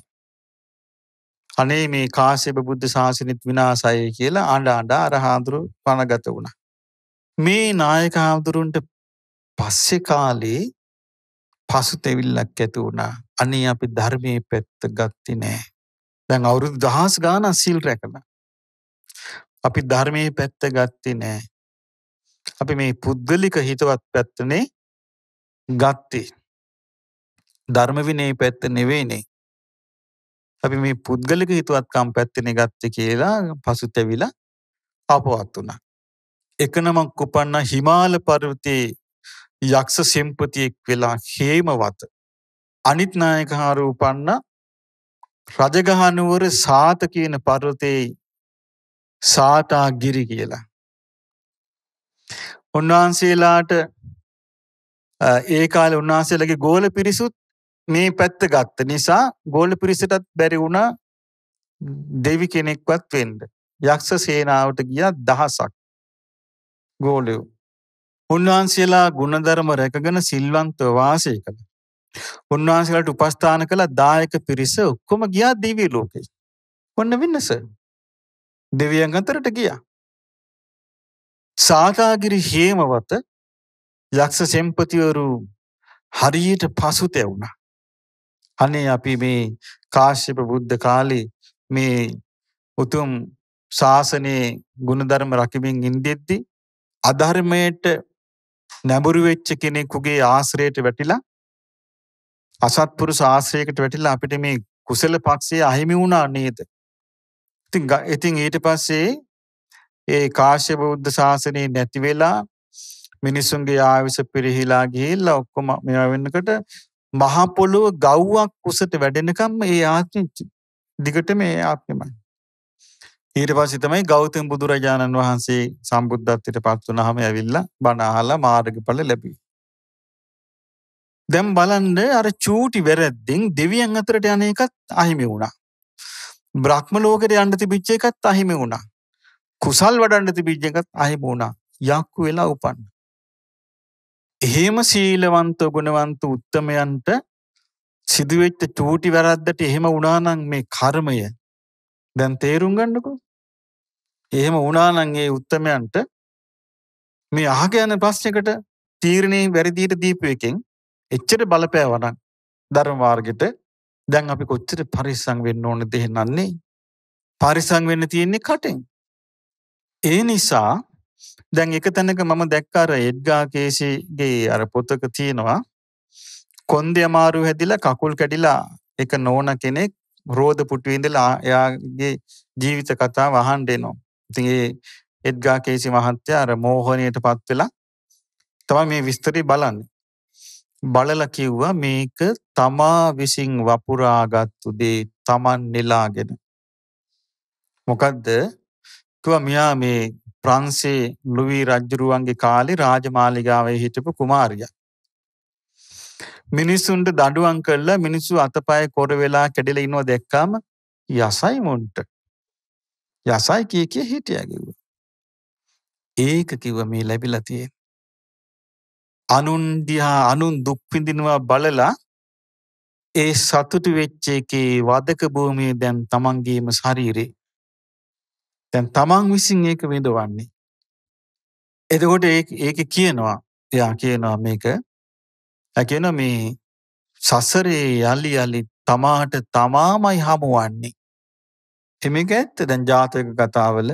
අනේ මේ කාශයප බුද්ධ ශාසනත් විනාසය කියලා අඩ අඩා අරහාදුරු පණගත වුණා. මේ නායක හාමුදුරුන්ට පස්සේ කාලේ පසුතැවිල්ලක් ඇති වුණා. අනේ අපි ධර්මයේ පැත්ත ගත්තේ නෑ. දැන් අවුරුදු දහස් ගාණක් සිල් රැකලා. අපි ධර්මයේ පැත්ත ගත්තේ නෑ. අපි මේ පුද්ගලික හිතවත් පැත්තනේ ගත්තේ. ධර්ම විනයේ පැත්ත නෙවෙයිනේ. අපි මේ පුද්ගලික හිතවත්කම් පැත්තනේ ගත්තේ කියලා පසුතැවිලා අපවත් වුණා. එකනමක් උපන්න හිමාල පර්වතයේ යක්ෂ සෙම්පතියෙක් වෙලා හේමවත අනිත් නායකහාරු උපන්න රජගහනුවර සාත කියන පර්වතයේ සාතා ගිරි කියලා. උන්වහන්සේලාට ඒ කාලේ උන්වහන්සේලාගේ ගෝල පිරිසුත් මේ පැත්ත ගත්ත නිසා ගෝල පිරිසටත් බැරි වුණා දෙවි කෙනෙක්වත් වෙන්න. යක්ෂ සේනාවට ගියා දහසක් ගෝලයෝ. උන්වහන්සේලා ගුණධර්ම රැකගෙන සිල්වන්තව වාසය කළා. උන්වහන්සේලාට උපස්ථාන කළ දායක පිරිස ඔක්කොම ගියා දිව්‍ය ලෝකේ. ඔන්න වෙනස. දෙවියන් අතරට ගියා. සාකාගිරි හේමවත යක්ෂ සෙම්පතිවරු හරියට පසුතැවුණා. අනේ අපි මේ කාශ්‍යප බුද්ධ කාලේ මේ උතුම් ශාසනයේ ගුණධර්ම රකිමින් ඉඳෙද්දී අධර්මයට නැඹුරු වෙච්ච කෙනෙකුගේ ආශ්‍රයට වැටිලා අසත්පුරුෂ ආශ්‍රයකට වැටිලා අපිට මේ කුසල පක්ෂයේ අහිමි වුණා නේද? ඉතින් ඉතින් ඊට පස්සේ ඒ කාශ්‍යප බුද්ධ ශාසනය නැති වෙලා මිනිසුන්ගේ ආයුෂ පිරිහිලා ගිහිල්ලා ඔක්කොම මේවා වෙන්නකොට මහ පොළොව ගව්වක් කුසට වැඩෙනකම් ඒ ආත්මෙ දිගට මේ ආත්මෙමයි. ඊට පස්සේ තමයි ගෞතම බුදුරජාණන් වහන්සේ සම්බුද්ධත්වයට පත් වුණාම ඇවිල්ලා බණ අහලා මාර්ගඵල ලැබුවේ. දැන් බලන්න අර චූටි වැරද්දෙන් දෙවියන් අතරට යන එකත් අහිමි වුණා. බ්‍රහ්ම ලෝකෙට යන්න තිබිච්ච එකත් අහිමි වුණා. කුසල් වඩන්න තිබිච්ච එකත් අහිමි වුණා. යක්කු වෙලා උපන්න. එහෙම සීලවන්ත ගුණවන්ත උත්තමයන්ට සිදුවෙච්ච චූටි වැරද්දට එහෙම වුණානම් මේ කර්මය දැන් තේරුම් ගණ්ඩකු එහෙම උනානන්ගේ උත්තමයන්ට මේ අහගයන ප්‍රශ්නකට තීරණය වැරදිීට දීපු එකෙන් එච්චට බලපෑ වනක් ධර්මවාර්ගට දැන් අපි කොච්චට පරිසං වෙන්න ඕන දෙහෙන්නන්නේ පරිසං වෙන්න තියෙන්නේ කටෙන් ඒ නිසා දැන් එක තැනක මම දැක්කාර එඩ්ගා කේසිගේ අර පොතක තියෙනවා කොන්ද අමාරු හැදිලා කකුල් කැඩිලා එක නෝන කෙනෙක් රෝධ පුටුවේ ඉඳලා එයාගේ ජීවිත කතාව අහන්න එනවා. ඉතින් ඒ එඩ්ගා කේසි මහත්තයා අර මෝහණයටපත් වෙලා තමයි මේ විස්තරي බලන්නේ. බලලා කිව්වා මේක තමා විසින් වපුරාගත්තු දේ Taman නෙලාගෙන. මොකද්ද? කිව්වා මෙයා මේ ප්‍රංශේ ලුවි රජුරුවන්ගේ කාලේ රාජමාලිගාවේ හිටපු කුමාරියක්. මිනිස්සුන්ට දඩුවන් කරලා මිනිස්සු අතපය කොර වෙලා කැඩිල ඉන්නවා දැක්කාම යසයි මොන්ට. යසයි කිය කිය හිටියකිව. ඒක කිව මේ ලැබිලතියෙන්. අනුන්දිහා අනුන් දුක්විඳිනවා බලලා ඒ සතුටු වෙච්ච එකේ වදක භූමිය දැන් තමන්ගේම ශරීරේ. තැන් තමන් විසින් ඒක විඳවන්නේ. එතකොට ඒක කියනවා එයා කියනවා මේක ඇගෙන මේ සසරේ යලි යලි තමාට තමාමයි හමුවන්නේ. එමක ඇත්ත දැන් ජාතක කතාවල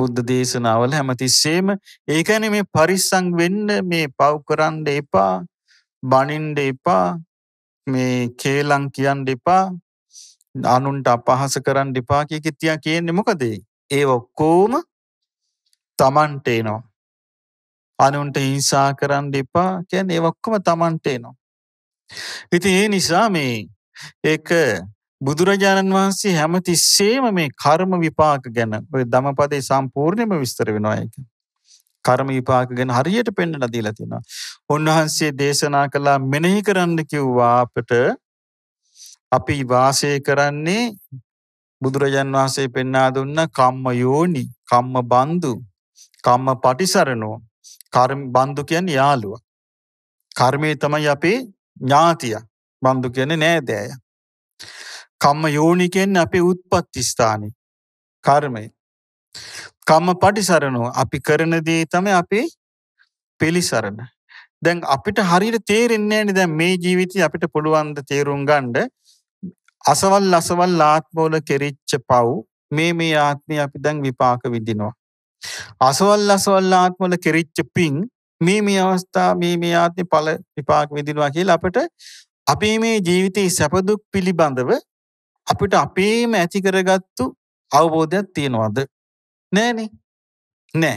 බුද්ධ දේශනාවල හැමතිස්සේම ඒකැන මේ පරිස්සං වෙන්න මේ පව්කරන්ඩ එපා බනින්ඩ එපා මේ කේලං කියන්න එපා අනුන්ට අපහස කරන්න ඩිපා කියකි තියා කියන්නේ මොකදේ ඒ ඔක්කෝම තමන්ට එනවා අනුන්ට ඊසා කරන්න එපා කියැන් ඒ ඔක්කොම තමන්ටේනවා. ඉති ඒ නිසා මේ ඒක බුදුරජාණන් වහන්සේ හැමතිස්සේම මේ කර්ම විපාක ගැන දමපදේ සම්පූර්ණයම විස්තර වෙනවා එක. කර්ම විපාක ගැන හරියට පෙන්න ලදීලා තිනවා. උන්වහන්සේ දේශනා කළා මෙනෙහි කරන්න කිව්වා අපට අපි වාසය කරන්නේ බුදුරජන් වහන්සේ පෙන්නා දුන්න කම්ම යෝනි කම්ම බන්දු කම්ම පටිසරණෝ කර්ම බන්දු කියන්නේ යාළුවා. කර්මය තමයි අපේ ඥාතිය. බන්දු කියන්නේ නෑදෑය. කම්ම යෝනි කියන්නේ අපේ උත්පත්ති ස්ථානේ. කර්මය. කම්ම පටිසරණෝ අපි කරන දේ තමයි අපේ පිළිසරණ. දැන් අපිට හරියට තේරෙන්නේ නෑනේ දැන් මේ ජීවිතේ අපිට පුළුවන් ද තේරුම් ගන්නද අසවල් අසවල් ආත්මවල කෙරිච්ච පව් මේ මේ ආත්මේ අපි දැන් විපාක විඳිනවා. අසවල් අසවල් ආත්මල කෙරිච්ච පින් මේ මේ අවස්ථා මේ මේ ආත්මේ ඵල විපාක විඳිනවා කියලා අපිට අපේ මේ ජීවිතයේ සැප දුක් පිළිබඳව අපිට අපේම ඇති කරගත්තු අවබෝධයක් තියනවාද නෑනේ නෑ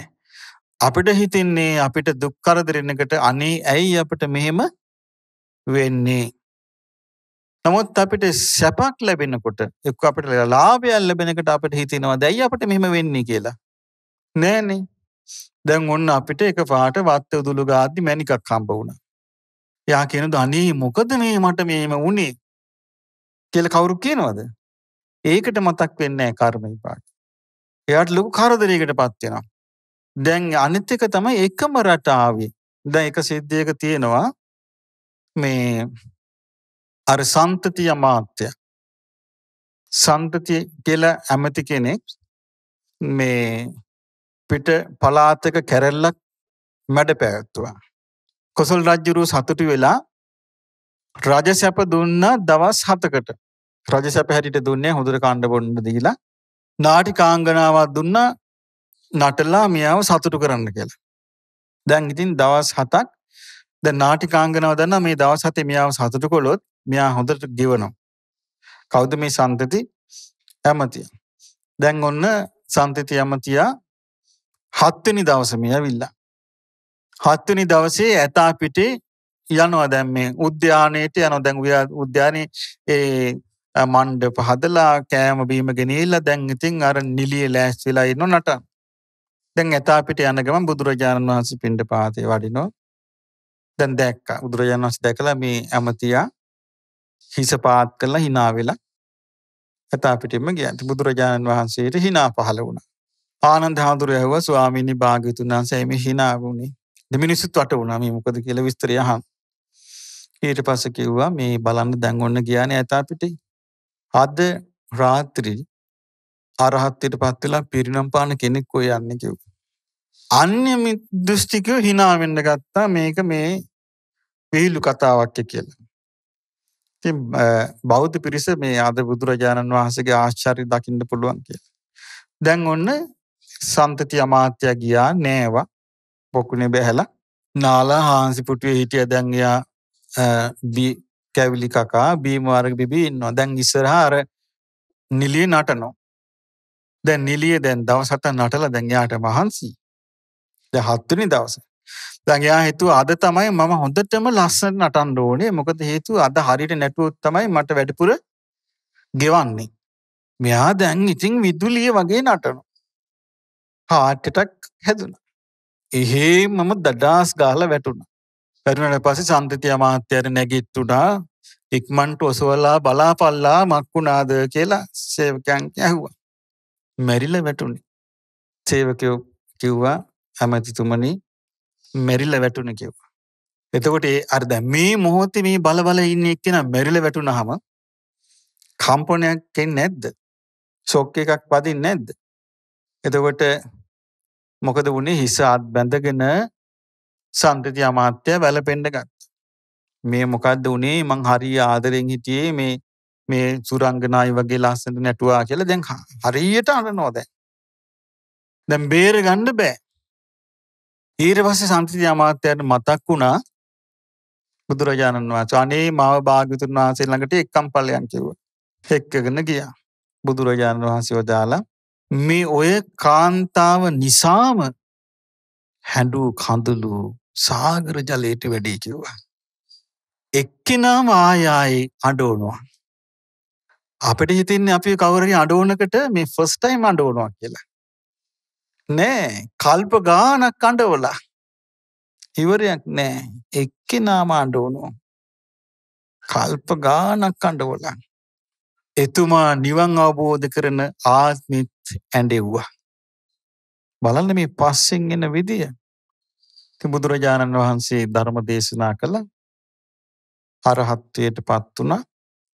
අපිට හිතෙන්නේ අපිට දුක් කරදරෙනකට අනේ ඇයි අපිට මෙහෙම වෙන්නේ නමුත් අපිට සැපක් ලැබෙනකොට එක්ක අපිට ලාභයක් ලැබෙනකට අපිට හිතෙනවා දැයි අපිට මෙහෙම වෙන්නේ කියලා නෑනේ දැන් ඔන්න අපිට එක පාට වත්ත උදුළු ගාද්දි මැනිකක් කම්බ වුණ. යා කියනද අනේ මොකද මේ මට මේම වනේ කියල කවුරු කියනවද. ඒකට මතක් වෙන්නෑ කර්මයි පාට. එයාට ලොකු කරදරයකට පත්වෙනවා. දැන් අනිත්‍යක තමයි එකම රටාවේ දැ එක සිද්ධියක තියෙනවා මේ අර සන්තතිය මාත්‍ය සන්තති කියල ඇමති කෙනෙක් මේ පිට පලාතක කැරැල්ලක් මැඩ පැවැත්තුවා. කොසල් රජ්ජුරුව සතුටු වෙලා රජසැප දුන්න දවස් හතකට රජසැප හැටිට දුන්නේ හොඳුර කාණ්ඩ බොන්්ඩ දීලා නාටි කාංගනාවක් දුන්න නටලා මියාව සතුටු කරන්න කියලා. දැන් ඉතින් දවස් හතක් ද නාටිකාංගනව දන්න මේ දවස් හතේ මියාව සතුටු කොළොත් මෙයා හොඳට ගෙවනවා. කෞද මේ සන්තති ඇමතිය. දැන් ඔන්න සන්තති ඇමතියා හත්වෙනි දවස මේ ඇවිල්ලා. හත්වනි දවසේ ඇතා පිටේ යනවා දැම් මේ උද්‍යානයට යන දැන් උද්‍යානය ඒ මණ්ඩ පහදලා කෑම බීම ගෙනල්ලා දැන් ඉතින් අර නිලිය ලෑස් වෙලා ඉන්න නට දැන් ඇතා පිට යනගම බුදුරජාණන් වහන්සේ පින්ඩ පාතය වඩිනෝ දැන් දැක්ක බුදුරජාණන් වහස දැකලා මේ ඇමතියා හිස පාත් කරලා හිනාවෙලා ඇතා පිටිම ගිය බුදුරජාණන් වහන්සේට හිනා පහළ වුණ ආනන්ද හාමුදුරුවෝ ඇහුවා ස්වාමීනි භාග්‍යතුන් වහන්සේ මේ hina වුණේ. දෙමිනිසුත් වට වුණා මේ මොකද කියලා විස්තරය අහන්. ඊට පස්සේ කිව්වා මේ බලන්න දැන් ඔන්න ගියානේ ඇතා පිටේ. අද රාත්‍රී අරහත්ත්වයට පත් වෙලා පිරිනම් පාන කෙනෙක් ඔය යන්නේ කිව්වා. අන්‍ය දෘෂ්ටිකයෝ hina වෙන්න ගත්තා මේක මේ විහිළු කතාවක් කියලා. ඉතින් බෞද්ධ පිරිස මේ අද බුදුරජාණන් වහන්සේගේ ආශ්චර්ය දකින්න පුළුවන් කියලා. දැන් ඔන්න සම්තති අමාත්‍යයා ගියා නෑවා පොකුණේ බැහැලා නාලා හාන්සිපුටුවේ හිටිය දැන්යා කැවිලි කකා බීමවාර්ග බිබී ඉන්නවා දැන් ඉස්සරහාර නිලිය නටනෝ දැන් නිලිය දැන් දවසත නටල දැන්යාට මහන්සී ද හත්තුනි දවස දැන්යා හිතුව අද තමයි මම හොඳටම ලස්සන නටන් ඕනේ මොකද හේතු අද හරිට නැටුවත් තමයි මට වැඩිපුර ගෙවන්නේ මෙයා දැන් ඉතිං විදුලිය වගේ නටනු හාටටක් හැදුණ. එහේ මම දඩාස් ගාල වැටුණ. පැරුණට පසි සන්තතිය මාත්‍යයට නැගිත්තුඩා ඉක්මන්ට ඔසවලා බලාපල්ලා මක්කුණාද කියලා සේවකයන් ඇහුවා. මැරිල වැටුණි. සේවකයෝ කිව්වා ඇමැතිතුමනි මැරිල්ල වැටුණ කිව්වා. එතකොට ඒ අර්ද මේ මොහොත්තේ මේ බලබල ඉන්න එක්කෙන මැරිල වැටුණ හම කම්පනයක් කෙන් නැද්ද. සොක්ක එකක් පදින් නැද්ද. එතකොට මොකද වුණේ හිස අත් බැඳගෙන සන්තති අමාත්‍ය වැලපෙන්ඩ ගත්. මේ මොකක්ද වනේ මං හරි ආදරෙන් හිටියේ මේ මේ සුරංගනායි වගේ ලස්සට නැටුවා කියල දැන් හරියට අන නෝදැ. දැම් බේර ගණ්ඩ බෑ. ඊර පස්සේ සම්තිති අමාත්‍යයට මතක් වුණා බුදුරජාණන් වහන්සේ අනේ මාව භාග්‍යතුන් වහන්සේ ළඟට එක්කම් පල්ලයන් කිව්ව. එක්කගෙන ගියා. බුදුරජාණන් වහන්සේ වදාලා මේ ඔය කාන්තාව නිසාම හැඩු කඳුළු සාගර ජලයට වැඩී කිව්වා. එක්කෙනාම ආයායි අඩෝනවා. අපිට හිතන්නේ අපි කවරරි අඩෝනකට මේ ෆස් ටයිම් අඩෝනවා කියලා. නෑ කල්ප ගානක් අඩවලා. ඉවරයක් නෑ එක්කෙනාම අඩෝනෝ. කල්ප ගානක් අඩවලා. එතුමා නිවන් අවබෝධ කරන ආත්මි ඇඬෙව්වා. බලන්න මේ පස්සෙන් එන විදිය. ඉතින් බුදුරජාණන් වහන්සේ ධර්ම දේශනා කළා. අරහත්ත්වයටපත් වුණා.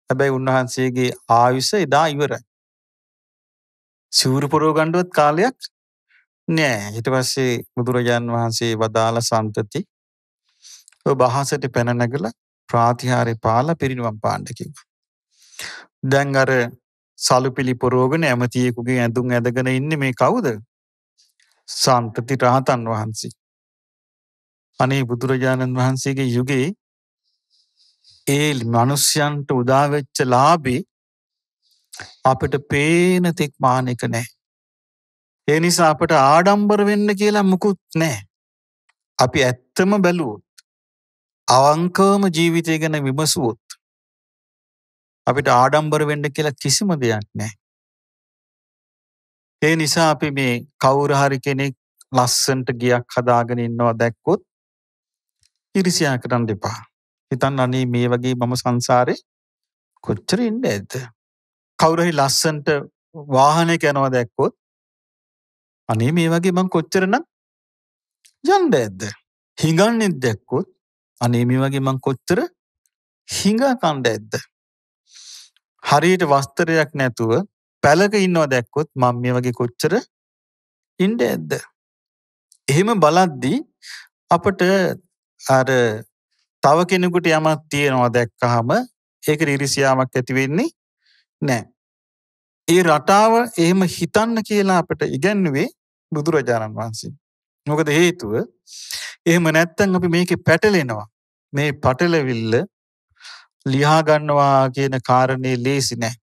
හැබැයි උන්වහන්සේගේ ආයුෂ එදා ඉවරයි. සිවුරු පොරව ගන්නවත් කාලයක් නෑ. ඊට පස්සේ බුදුරජාණන් වහන්සේ වදාළ සම්තති ඔය බහසට පැන නැගලා ප්‍රාතිහාරේ පාලා පිරිනිවන් පාන්න කිව්වා. දැන් අර සලු පිළිපොරෝගෙන ඇමතියෙකුගේ ඇඳුම් ඇදගෙන ඉන්න මේ කවුද සන්තති රහතන් වහන්සේ. අනේ බුදුරජාණන් වහන්සේගේ යුගේ ඒ මනුස්්‍යයන්ට උදාවෙච්ච ලාබේ අපට පේන තෙක් මානක නෑ. ඒ නිසා අපට ආඩම්බර වෙන්න කියලා මුකුත් නෑ. අපි ඇත්තම බැලුවොත් අවංකවම ජීවිතය ගැන විමසුවොත් අපිට ආඩම්බර වෙන්න කියලා කිසිම දෙයක් නැහැ. ඒ නිසා අපි මේ කවුරු හරි කෙනෙක් ලස්සන්ට ගියක් හදාගෙන ඉන්නවා දැක්කොත් ඉරිසියා කරන්න එපා. හිතන්න අනේ මේ වගේ මම සංසාරේ කොච්චර ඉන්න ඇද්ද? කවුරු හරි ලස්සන්ට වාහනයක යනවා දැක්කොත් අනේ මේ වගේ මං කොච්චරනම් යන්න ඇද්ද? හිඟන්නේ දැක්කොත් අනේ මේ වගේ මං කොච්චර හිඟා කණ්ඩ ඇද්ද? හරියට වස්තරයක් නැතුව පැලක ඉන්නවා දැක්කොත් මං මේ වගේ කොච්චර ඉන්ඩ ඇද්ද. එහෙම බලද්දී අපට අර තව කෙනෙකුට යමක් තියෙනවා දැක්කහම ඒක රිරිසියාමක් ඇතිවෙන්නේ නෑ. ඒ රටාව එහෙම හිතන්න කියලා අපට ඉගැන්නුවේ බුදුරජාණන් වහන්සේ. මොකද හේතුව එහෙම නැත්තන් අපි මේක පැටලෙනවා. මේ පටලවිල්ල ලියා ගන්නවා කියන කාරණේ ලේසි නෑ.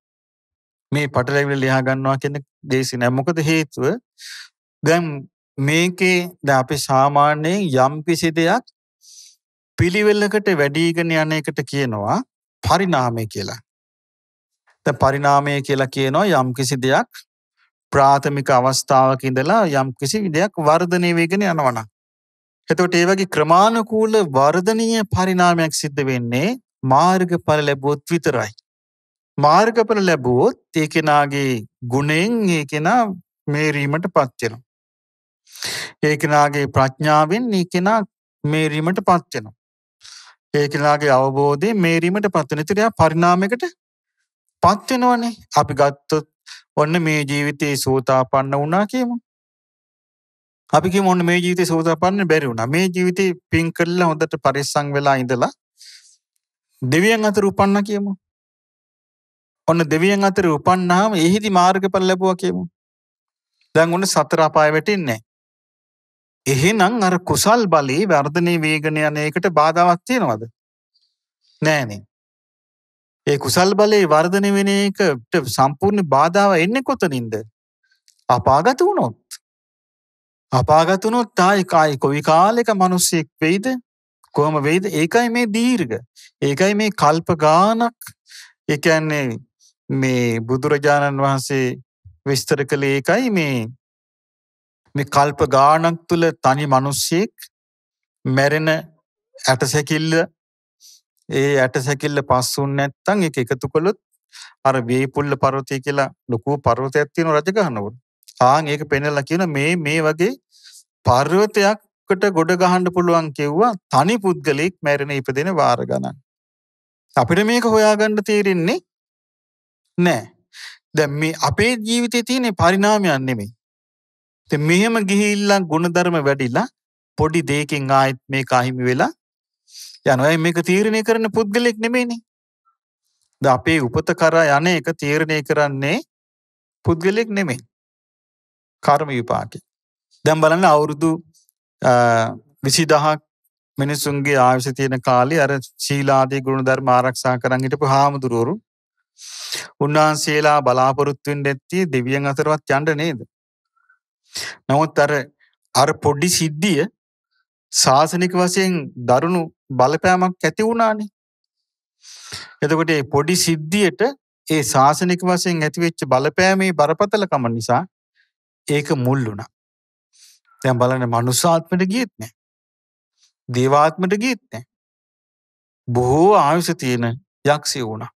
මේ පටලැවිලි ලියා ගන්නවා කියන දේසි නෑ. මොකද හේතුව දැන් මේකේ දැන් අපි සාමාන්‍යයෙන් යම් කිසි දෙයක් පිළිවෙලකට වැඩිගෙන යන එකට කියනවා පරිණාමය කියලා. දැන් පරිණාමය කියලා කියනවා යම් කිසි දෙයක් ප්‍රාථමික අවස්ථාවක ඉඳලා යම් කිසි දෙයක් වර්ධනය වෙගෙන යනවා නම් එතකොට ඒ වගේ ක්‍රමානුකූල වර්ධනීය පරිණාමයක් සිද්ධ වෙන්නේ මාර්ගඵල ලැබුවොත් විතරයි. මාර්ගඵල ලැබුවොත් ඒ කෙනාගේ ගුණෙන් ඒ කෙනා මේරීමට පත්වෙනවා. ඒ කෙනාගේ ප්‍රඥාවෙන් ඒ කෙනා මේරීමට පත්වෙනවා. ඒ කෙනාගේ අවබෝධය මේරීමට පත්වන තිරයා පරිනාමකට පත්වෙනවනේ අපි ගත්තොත් ඔන්න මේ ජීවිතයේ සෝතාපන්න වුණා කියමු. අපිගේ මොන්න මේ ජීවිතේ සෝතාපන්න බැරි වුණා. මේ ජීවිතේ පින් කරලා හොඳට පරිස්සම් වෙලා ඉඳලා දෙවියන් අතර උපන්න කියමු. ඔන්න දෙවියන් අතර උපන්නාම එහිදි මාර්ගඵල ලැබුවා කියමු. දැන් ඔන්න සතර අපාය වැටෙන්නේ එහෙනම් අර කුසල් බලේ වර්ධනයේ වේගන යන එකට බාධාවක් තියෙනවද? නෑනේ. ඒ කුසල් බලේ වර්ධනය වෙන එකට සම්පූර්ණ බාධාව එන්නේ කොතනින්ද? අපාගත වුණොත්. අපාගත වුණොත් ආයි කායි කොයි කාලෙක මිනිස්සෙක් වෙයිද? කොහොම වෙයිද ඒකයි මේ දීර්ග ඒකයි මේ කල්ප ගානක් එකන්නේ මේ බුදුරජාණන් වහන්සේ විස්තර කළ ඒකයි මේ මේ කල්ප ගානක් තුළ තනි මනුස්සයෙක් මැරෙන ඇටසැකිල්ල ඒ ඇටසැකිල්ල පස්සුන් නැත්තං එක එකතු කොළොත් අර වේපුල්ල පරවතය කියලා ලොකූ පරවතයක් තියෙන රජගහනවට ආං ඒක පෙනලා කියන මේ මේ වගේ පර්වතයක් ඔක්කොට ගොඩ ගහන්න පුළුවන් කිව්වා තනි පුද්ගලෙක් මැරෙන ඉපදෙන වාර ගණන්. අපිට මේක හොයාගන්න තේරෙන්නේ නෑ. දැන් මේ අපේ ජීවිතේ තියෙන පරිණාමයන් නෙමෙයි. ඉතින් මෙහෙම ගිහිල්ලා ಗುಣධර්ම වැඩිලා පොඩි දෙයකින් ආයෙත් මේක අහිමි වෙලා යනවා. මේක තීරණය කරන පුද්ගලෙක් නෙමෙයිනේ. ද අපේ උපත කරා යන එක තීරණය කරන්නේ පුද්ගලෙක් නෙමෙයි. කර්ම විපාකේ. දැන් බලන්න අවුරුදු විසිදහක් මිනිසුන්ගේ ආවිස තියෙන කාලේ අර ශීලාදී ගුණ ධර්ම ආරක්ෂා කරන් හිටපු හාමුදුරුවරු උන්වහන්සේලා බලාපොරොත්තු වෙන්නේ නැති දෙවියන් අතරවත් යන්න නේද? නමුත් අර අර පොඩි සිද්ධිය සාසනික වශයෙන් දරුණු බලපෑමක් ඇති වුණානේ. එතකොට මේ පොඩි සිද්ධියට ඒ සාසනික වශයෙන් ඇතිවෙච්ච බලපෑමේ බරපතලකම නිසා ඒක මුල් වුණා. දැන් බලන්න මනුසාත්මට ගියත් නෑ. දේවාත්මට ගියත් නෑ. බොහෝ ආයුෂ තියෙන යක්ෂය වුණා.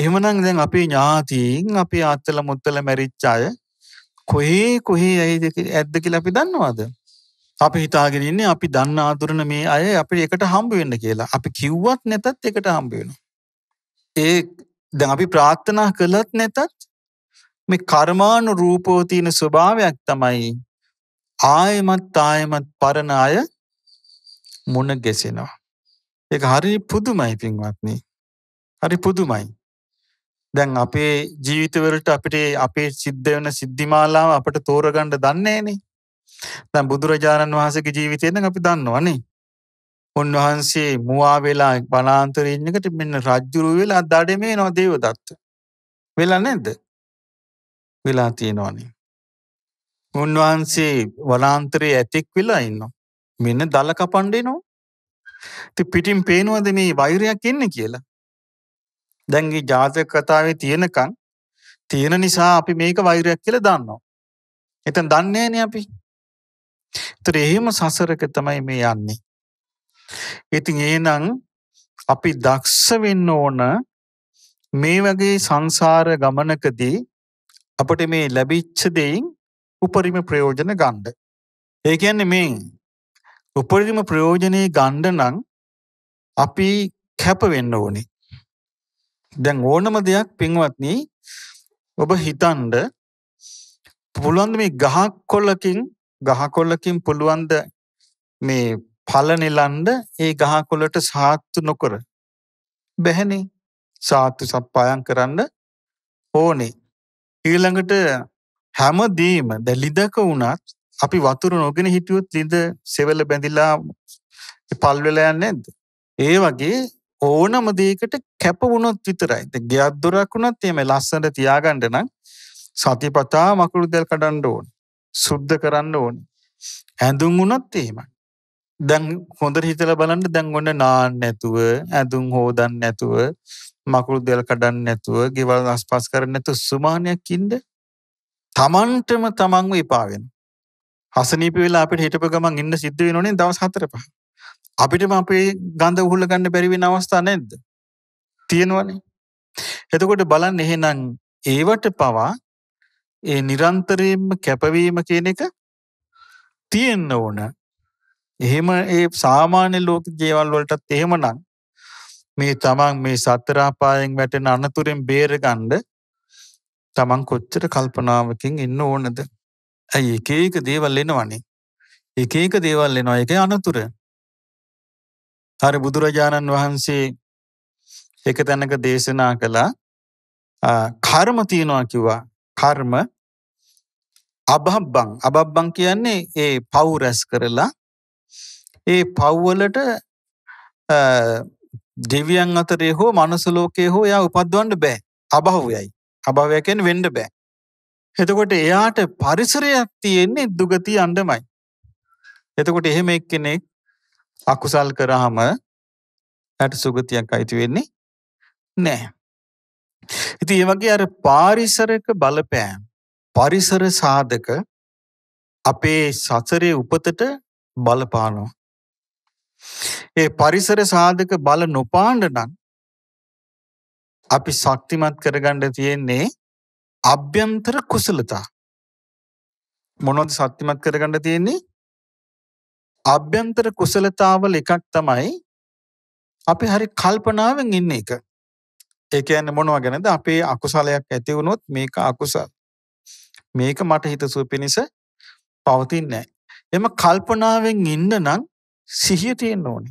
එහෙමනම් දැන් අපේ ඥාතීන් අපේ ආත්තල මුත්තල මැරිච්ච අය කොහේ කොහේ ඇයිද ඇද්ද කියලා අපි දන්නවද? අපි හිතාගෙන ඉන්නේ අපි දන්න ආදුරන මේ අය අපිට එකට හම්බ වෙන්න කියලා. අපි කිව්වත් නැතත් එකට හම්බ වෙනවා. ඒ දැන් අපි ප්‍රාර්ථනා කළත් නැතත් මේ කර්මානු රූපෝ තියෙන ස්වභාවයක් තමයි ආයමත් ආයමත් පරණ අය මුණ ගෙසෙනවා. එක හරි පුදුමයි පින්වත්න්නේ. හරි පුදුමයි. දැන් අපේ ජීවිතවලට අපිට අපේ සිද්ධ වන සිද්ධිමාලාව අපට තෝරගණ්ඩ දන්නේනේ. තැන් බුදුරජාණන් වහසක ජීවිතයන අපි දන්නවනේ. උන්වහන්සේ මවා වෙලා බලාන්තරයන්නකට මෙන්න රජ්ජුරු වෙලා දඩ මේ නොදේව දත්ත. වෙලා නැද්ද වෙලා තියෙනවානේ. උන්වහන්සේ වනාන්තරයේ ඇතෙක් වෙලා ඉන්නවා. මෙන්න දල කපන්ඩෙනවා. ති පිටින් පේනවද මේ වෛරයක් එන්න කියලා. දැන්ගේ ජාතක කතාවේ තියෙනකන් තියෙන නිසා අපි මේක වෛරයක් කියලා දන්නවා. එතන දන්නේ නෑනේ අපි. ඒතර එහෙම සසරක තමයි මේ යන්නේ. ඉතින් එහෙනම් අපි දක්ෂ වෙන්න ඕන මේ වගේ සංසාර ගමනකදී අපට මේ ලැබිච්ච දෙයින් උපරිම ප්‍රයෝජන ගණ්ඩ. ඒකන්නේ මේ උපරිම ප්‍රයෝජනයේ ගණ්ඩ නම් අපි කැප වෙන්න ඕනේ. දැන් ඕනම දෙයක් පින්වත්නි ඔබ හිතන්ඩ පුළුවන්ද මේ ගහක් කොල්ලකින් ගහකොල්ලකින් පුළුවන්ද මේ පලනිලන්ඩ ඒ ගහකොලට සාත්තු නොකර බැහැනේ සාත්තු සප්පායන් කරන්න ඕනේ. ඊළඟට හැමදේම ද ලිදක වුණත් අපි වතුර නොගෙන හිටියොත් ලිඳ සෙවල බැඳිලා පල්වෙලයන් නැද්ද. ඒ වගේ ඕනම දේකට කැපවුණොත් විතරයි ගෙයක් දොරක් වුණත් එම ලස්සට තියාගණ්ඩනම් සතිපතා මකුළු දෙල් කඩන්ඩ ඕන සුද්ධ කරන්න ඕන ඇඳුම් වුණත් එහෙම දැන් හොඳ හිතල බලන්න දැන් ගොන්න නාන්න නැතුව ඇඳුම් හෝදන්න නැතුව මකුළු දෙල් කඩන්න නැතුව ගෙවල් අස්පස් කරන්න නැතු සුමානයක් ඉන්ද තමන්ටම තමන්ව එපා වෙනවා. හසනීප වෙලා අපිට හිටපු ගමන් ඉන්න සිද්ධ වෙනෝනේ දවස් 4 5. අපිටම අපේ ගඳ උහුල ගන්න බැරි වෙන අවස්ථා නැද්ද? තියෙනවනේ. එතකොට බලන්න එහෙනම් ඒවට පවා ඒ නිරන්තරයෙන්ම කැපවීම කියන එක තියෙන්න ඕන. එහෙම ඒ සාමාන්‍ය ලෝක ජීවල් වලටත් එහෙමනම් මේ තමන් මේ සතර අපායෙන් වැටෙන අනතුරෙන් බේරගන්න තමන් කොච්චර කල්පනාවකින් එන්න ඕනද ඇයි එක ඒක දේවල් එෙනවනේ එක ඒක දේවල් එනවා එක අනතුර හරි බුදුරජාණන් වහන්සේ එක තැනක දේශනා කළා කර්ම තියෙනවා කිව්වා කර්ම අබහබ්බං අබබ්බං කියන්නේ ඒ පව් රැස් කරලා ඒ පව්වලට දෙවියන් අතරේ හෝ මනුසලෝකයේ හෝ යා උපද්වන්ඩ බෑ අභහුයයි අභාවයකෙන් වෙන්ඩ බෑ. එතකොට එයාට පරිසරයක් තියෙන්නේ දුගති අන්ඩමයි. එතකොට එහෙම එක් කෙනෙක් අකුසල් කරහම ඇට සුගතියක් අයිති වෙන්නේ නෑ. ඉති ඒවගේ අර පාරිසරක බලපෑම් පරිසර සාධක අපේ සසරේ උපතට බලපානවා. ඒ පරිසර සාධක බල නොපාණ්ඩ නම් අපි ශක්තිමත් කරගණ්ඩ තියෙන්නේ අභ්‍යන්තර කුසලතා. මොනොද සක්තිමත් කරගණඩ තියෙන්නේ අභ්‍යන්තර කුසලතාවල එකක් තමයි අපි හරි කල්පනාවෙන් ඉන්න එක. ඒකයන්න මොනවා ගැනද අපේ අකුසලයක් ඇතිවුණොත් මේක අකුසල්. මේක මට හිතසුව පිණිස පවතින්නෑ. එම කල්පනාවෙන් ඉන්න නම් සිහිය තියෙන් ඕනි.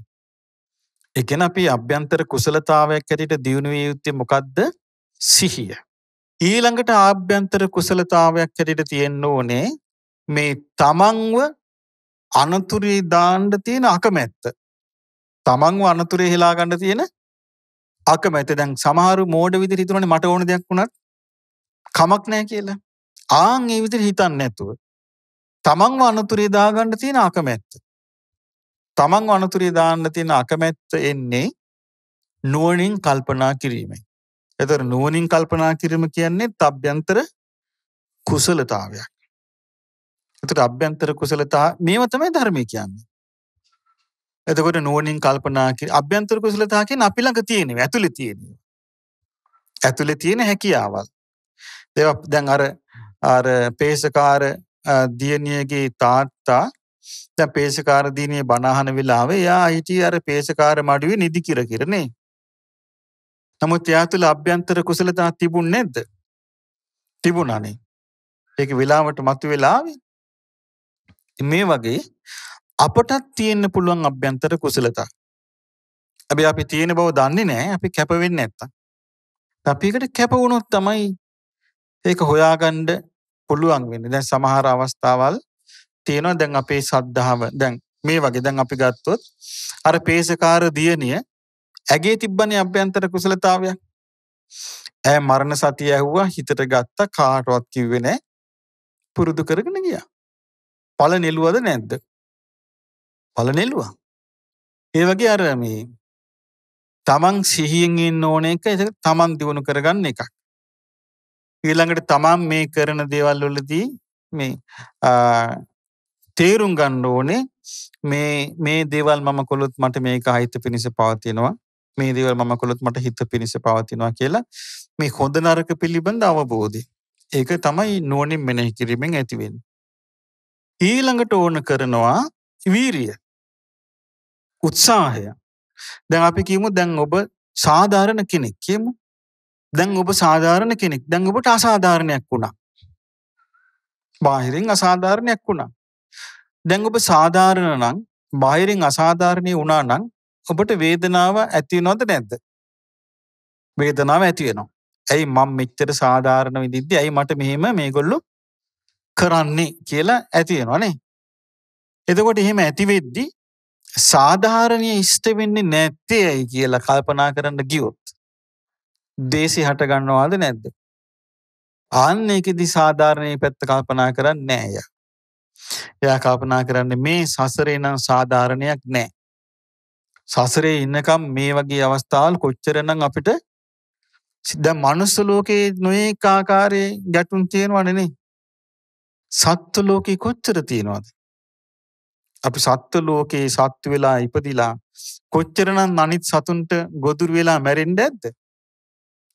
එකන අපි අභ්‍යන්තර කුසලතාවයක් ඇතිට දියුණුවේ යුත්තේ මොකක්ද සිහිය. ඊළඟට ආභ්‍යන්තර කුසලතාවයක් ඇටිට තියෙන්න ඕනේ මේ තමන්ව අනතුරේ දාණ්ඩ තියෙන අකමැත්ත. තමන්ව අනතුරේ හෙලාගණ්ඩ තියෙන අකමැත දැන් සමහරු මෝඩ විදිර හිතුරනේ මට ඕන දෙයක් වුණත් කමක් නෑ කියලා. ආං ඒ විදිර හිතන්න නැතුව. තමන්ව අනතුරේ දාගණ්ඩ තියෙන අකමැත්ත. තමන් අනතුරේ දාන්න තියෙන අකමැත්ත එන්නේ නුවණින් කල්පනා කිරීමෙන්. එතකොට නුවණින් කල්පනා කිරීම කියන්නේ තබ්යන්තර කුසලතාවයක්. එතකොට අභ්‍යන්තර කුසලතා මේව තමයි ධර්මය කියන්නේ. එතකොට නුවණින් කල්පනා කිරීම අභ්‍යන්තර කුසලතා කියන්නේ අපි ළඟ තියෙනවා, ඇතුලේ තියෙනවා. ඇතුලේ තියෙන හැකියාවල්. දැන් අර අර පේසකාර දියණියගේ තාත්තා දැන් පේශකාර දිනේ බණහන වෙලාවේ යා හිටියේ අර පේශකාර මඩුවේ නිදි කිර කිරනේ. නමුත් එයා තුළ අභ්‍යන්තර කුසලතා තිබුණ නැද්ද? තිබුණානේ. ඒක වෙලාවට මතුවෙලා මේ වගේ අපටත් තියෙන්න පුළුවන් අභ්‍යන්තර කුසලතා. හැබැයි අපි තියෙන බව දන්නේ නැහැ. අපි කැප වෙන්නේ නැත්තම්. අපි එකට කැප වුණොත් තමයි ඒක හොයාගන්න පුළුවන් වෙන්නේ. දැන් සමහර අවස්ථාවල් තියෙනවා දැන් අපේ සද්ධාව දැන් මේ වගේ දැන් අපි ගත්තොත් අර පේසකාර දියණිය ඇගේ තිබ්බනේ අභ්‍යන්තර කුසලතාවයක්. ඇය මරණ සතිය ඇහුවා හිතට ගත්ත කාටවත් කිව්වේ නැහැ. පුරුදු කරගෙන ගියා. පළ නෙළුවද නැද්ද? පළ නෙළුවා. ඒ වගේ අර මේ තමන් සිහියෙන් ඉන්න ඕන එක ඒක තමන් දිනු කරගන්න එකක්. ඊළඟට තමන් මේ කරන දේවල් වලදී මේ තේරුම් ගණ්ඩ ඕනේ මේ මේ දේවල් මම කොළොත් මට මේක අහිත පිණිස පවතිනවා මේ දේවල් මම කොළොත් මට හිත පිණිස පවතිනවා කියලා මේ හොඳ නරක පිළිබඳ අවබෝධය ඒක තමයි නුවනින් මෙනෙහි කිරීමෙන් ඇතිවෙන්. ඊළඟට ඕන කරනවා වීරිය උත්සාහය දැන් අපි කියමු දැන් ඔබ සාධාරණ කෙනෙක් කියමු දැන් ඔබ සාධාරණ කෙනෙක් දැන් ඔබට අසාධාරණයක් වුණා. බාහිරින් අසාධාරණයක් වුණා. දැන් ඔබ සාධාරණ නම් බාහිරින් අසාධාරණේ වුණා නම් ඔබට වේදනාව ඇති වෙනවද නැද්ද? වේදනාව ඇති වෙනවා. ඇයි මම මෙච්චර සාධාරණ විදිහදී ඇයි මට මෙහෙම මේගොල්ලෝ කරන්නේ කියලා ඇති වෙනවා නේ. එතකොට එහෙම ඇති වෙද්දී සාධාරණීය ඉෂ්ට වෙන්නේ නැත්තේ ඇයි කියලා කල්පනා කරන්න ගියොත් දේශي හට ගන්නවද නැද්ද? ආන්න ඒකෙදි සාධාරණේ පැත්ත කල්පනා කරන්නේ නැහැ. එයා කල්පනා කරන්න මේ සසරේ නම් සාධාරණයක් නෑ. සසරේ ඉන්නකම් මේ වගේ අවස්ථාවල් කොච්චරනම් අපිට සිද්ධ මනුස්ස ලෝකයේ නොයේ කාකාරයේ ගැටුම් තියෙනවනනේ. සත්ව ලෝකේ කොච්චර තියෙනවද? අපි සත්ව ලෝකේ සත්තු වෙලා ඉපදිලා කොච්චරනම් අනිත් සතුන්ට ගොදුරු වෙලා මැරෙන්න ඇද්ද?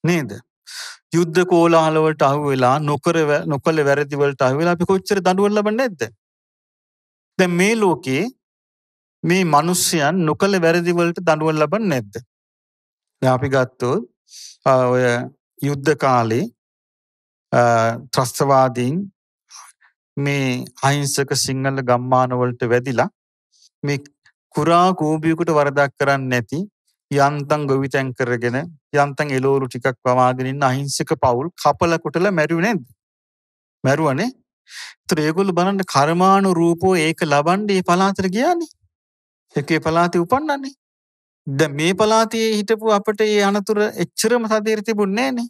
නේද? යුද්ධ කෝලාහලවලට අහු වෙලා නොකර නොකළ වැරදිවලට අහු වෙලා අපි කොච්චර දඩුවල් ලබන්නේ නැද්ද දැන් මේ ලෝකේ මේ මිනිස්යන් නොකළ වැරදිවලට දඩුවම් ලබන්නේ නැද්ද දැන් අපි ගත්තොත් ඔය යුද්ධ කාලේ ත්‍රස්තවාදීන් මේ අහිංසක සිංහල ගම්මාන වලට වැදිලා මේ කුරා කෝබියෙකුට වරදක් කරන්නේ නැති යන්තම් ගොවිතැන් කරගෙන යන්තම් එලෝරු ටිකක් වවාගෙන ඉන්න අහිංසක පවුල් කපල කොටල මැරුවේ නේද? මැරුවනේ. ඒතර ඒගොල්ලෝ බලන්න කර්මාණු රූපෝ ඒක ලබන්නේ පලාතර ගියානේ. ඒකේ පලාතේ උපන්නන්නේ. දැන් මේ පලාතේ හිටපු අපිට මේ අනතුර එච්චරම සදීර තිබුණේ නෑනේ.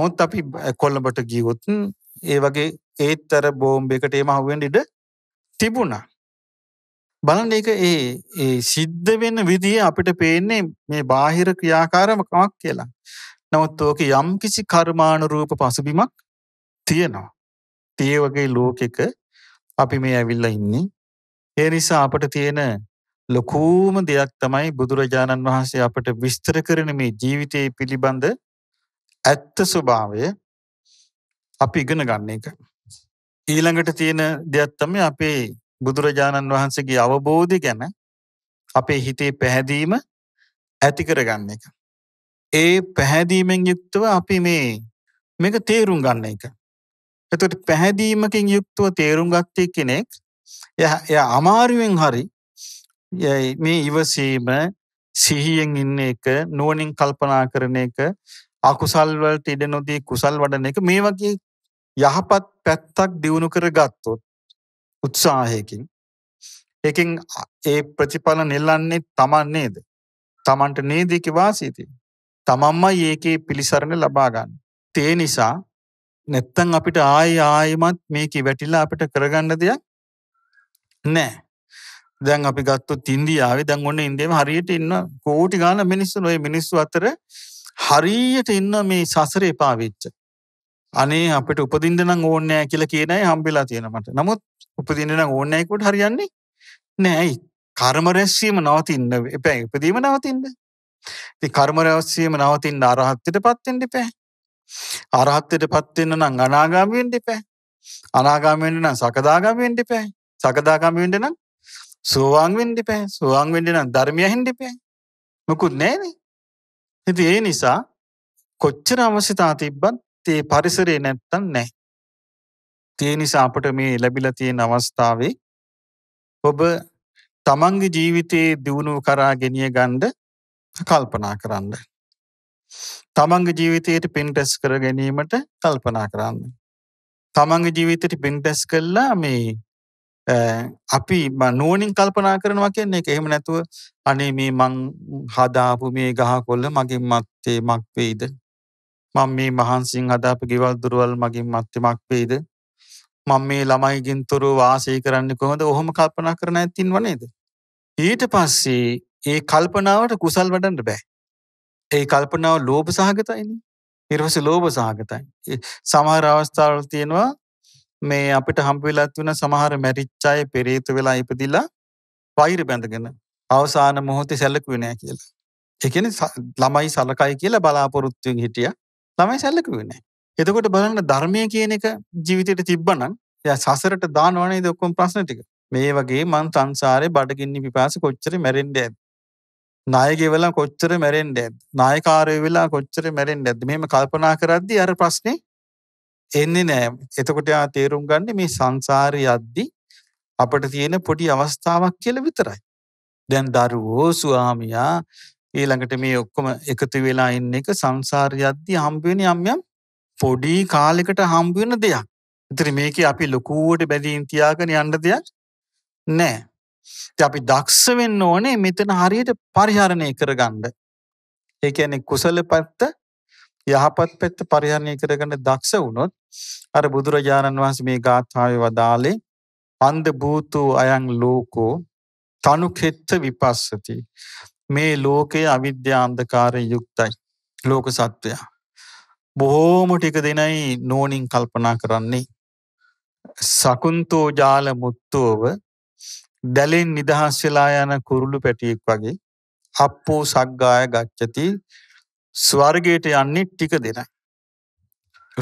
නමුත් අපි කොළඹට ගියොත් ඒ වගේ ඒත්තර බෝම්බයකට එහෙම අහුවෙන්න ඉඩ තිබුණා. බලන්න එක ඒ ඒ සිද්ධ වෙන්න විදිහ අපිට පේන්නේ මේ බාහිර ක්‍රියාකාරමකමක් කියලා. නමුත් ඕක යම් කිසි කර්මාණු රූප පසුබිමක් තියෙනවා. තිය වගේ ලෝකෙක අපි මේ ඇවිල්ලා ඉන්නේ. ඒ නිසා අපට තියෙන ලොකූම දෙයක් තමයි බුදුරජාණන් වහන්සේ අපට විස්තර කරන මේ ජීවිතයේ පිළිබඳ ඇත්ත ස්වභාවය අපි ඉගෙන ගන්න එක. ඊළඟට තියෙන දෙයක් තමයි අපේ බුදුරජාණන් වහන්සේගේ අවබෝධය ගැන අපේ හිතේ පැහැදීම ඇති කරගන්න එක. ඒ පැහැදීමෙන් යුක්තව අපි මේ මේක තේරුම් ගන්න එක. එතකොට පැහැදීමකින් යුක්තව තේරුම් ගත්තේ කෙනෙක් එයා අමාරුවෙන් හරි මේ ඉවසීම සිහියෙන් ඉන්න එක නුවණින් කල්පනා කරන එක අකුසල් වලට ඉඩ නොදී කුසල් වඩන එක මේ වගේ යහපත් පැත්තක් දියුණු කරගත්තොත් උත්සාහයකින් ඒකෙන් ඒ ප්‍රතිඵල නෙල්ලන්නේ Taman නේද? Tamanට නේද ඒකේ වාසිය තියෙන්නේ. Tamanමයි ඒකේ පිළිසරණ ලබා ගන්න. ඒ නිසා නැත්තම් අපිට ආයි ආයිමත් මේකේ වැටිලා අපිට කරගන්න දෙයක් නැහැ. දැන් අපි ගත්තොත් ඉන්දියාවේ දැන් ඔන්න ඉන්දියාවේ හරියට ඉන්න කෝටි ගාන මිනිස්සු ඔය මිනිස්සු අතර හරියට ඉන්න මේ සසරේ පාවිච්චි අනේ අපට උපදින්ට නම් ඕන්නෑ කියලා කියනයි හම්බෙලා තියෙනමට නමුත් උපදින්න නම් ඕන්නෑකුට හරියන්නේ නෑයි කර්මරැස්වීම නවතින්න එපැයි උපදීම නවතින්න ති කර්මරැවස්වීම නවතින්න අරහත්තයට පත්තෙන්ටි පැ අරහත්තයට පත්වෙන්න නම් අනාගාමයෙන්ටි පැ අනාගාමෙන්ට නම් සකදාගමයෙන්ටි පැ සකදාගමයෙන්ට නම් සුවන් වෙන්ඩි පැ සුවන් වෙන්ඩි නම් ධර්මය හින්ඩි පැ මොකුත් නෑනේ ඉති ඒ නිසා කොච්චර අවශ්‍යතා තිබ්බත් ඒ පරිසරේ නැත්තම් නැහැ. ඒ නිසා අපට මේ ලැබිලා තියෙන අවස්ථාවේ ඔබ තමන්ගේ ජීවිතයේ දියුණුව කරා ගෙනිය ගන්න කල්පනා කරන්න. තමන්ගේ ජීවිතයට පින්ටෙස් කර ගැනීමට කල්පනා කරන්න. තමන්ගේ ජීවිතයට පින්ටෙස් කළා මේ අපි නුවණින් කල්පනා කරනවා කියන්නේ ඒක එහෙම නැතුව අනේ මේ මං හදාපු මේ ගහකොළ මගෙන් මත්තේ මක් වෙයිද මං මේ මහන්සින් හදාප ගෙවල් දුරුවල් මගින් මත්තමක් වේද මං මේ ළමයිගින් තුරු වාසය කරන්න කොහොඳ ඔහොම කල්පනා කරන ඇතින් වනේද. ඊට පස්සේ ඒ කල්පනාවට කුසල් වඩන්ට බෑ. ඒ කල්පනාව ලෝභ සහගතයින ඉරවස ලෝභ සහගතයි. සමහර අවස්ථාවල් තියෙනවා මේ අපිට හම්පවෙලත් වන සමහර මැරිච්චාය පෙරේතු වෙලා ඉපදිලා වෛර බැඳගෙන අවසාන මොහොතේ සැල්ලක වෙනෑ කියලා. එකන ළමයි සලකයි කියලා බලාපොරොත්තුවෙන් හිටිය ළමයි සැල්ලක වෙන්නේ. එතකොට බලන්න ධර්මය කියන එක ජීවිතයට තිබ්බනම් එයා සසරට දානවනේ ඉතින් ඔක්කොම ප්‍රශ්න ටික. මේ වගේ මං සංසාරේ බඩගින්නි පිපාස කොච්චර මැරෙන්නේ ඇද්ද? නාය ගෙවලා කොච්චර මැරෙන්නේ ඇද්ද? නායකාරය වෙලා කොච්චර මැරෙන්නේ ඇද්ද? මෙහෙම කල්පනා කරද්දී අර ප්‍රශ්නේ එන්නේ නෑ. එතකොට යා තේරුම් ගන්න මේ සංසාරේ යද්දී අපට තියෙන පොඩි අවස්ථාවක් කියලා විතරයි. දැන් දරුවෝ ස්වාමියා ඒ ළඟට මේ ඔක්කොම එකතු වෙලා ඉන්න එක සංසාරයද්දි හම්බුවෙන යම්යම් පොඩි කාලෙකට හම්බුවෙන දෙයක්. ඉතිරි මේක අපි ලොකුවට බැදීන් තියාගෙන යන්න දෙයක් නෑ. අපි දක්ෂ වෙන්න ඕනේ මෙතන හරියට පරිහරණය කරගන්න. ඒ කියන්නේ කුසල පැත්ත යහපත් පැත්ත පරිහරණය කරගන්න දක්ෂ වුණොත් අර බුදුරජාණන් වහන්සේ මේ ගාථාවේ වදාලේ අන්ධ භූතෝ අයං ලෝකෝ තනුකෙත්ත විපස්සති මේ ලෝකයේ අවිද්‍යාන්ධකාරය යුක්තයි ලෝක සත්වයා. බොහෝම ටික දෙනයි නෝනින් කල්පනා කරන්නේ. සකුන්තෝ ජාල මුත්තෝව දැලෙන් නිදහස් වෙලා යන කුරුළු පැටියෙක් වගේ අප්පෝ සග්ගාය ගච්ඡති ස්වර්ගයට යන්නේ ටික දෙනයි.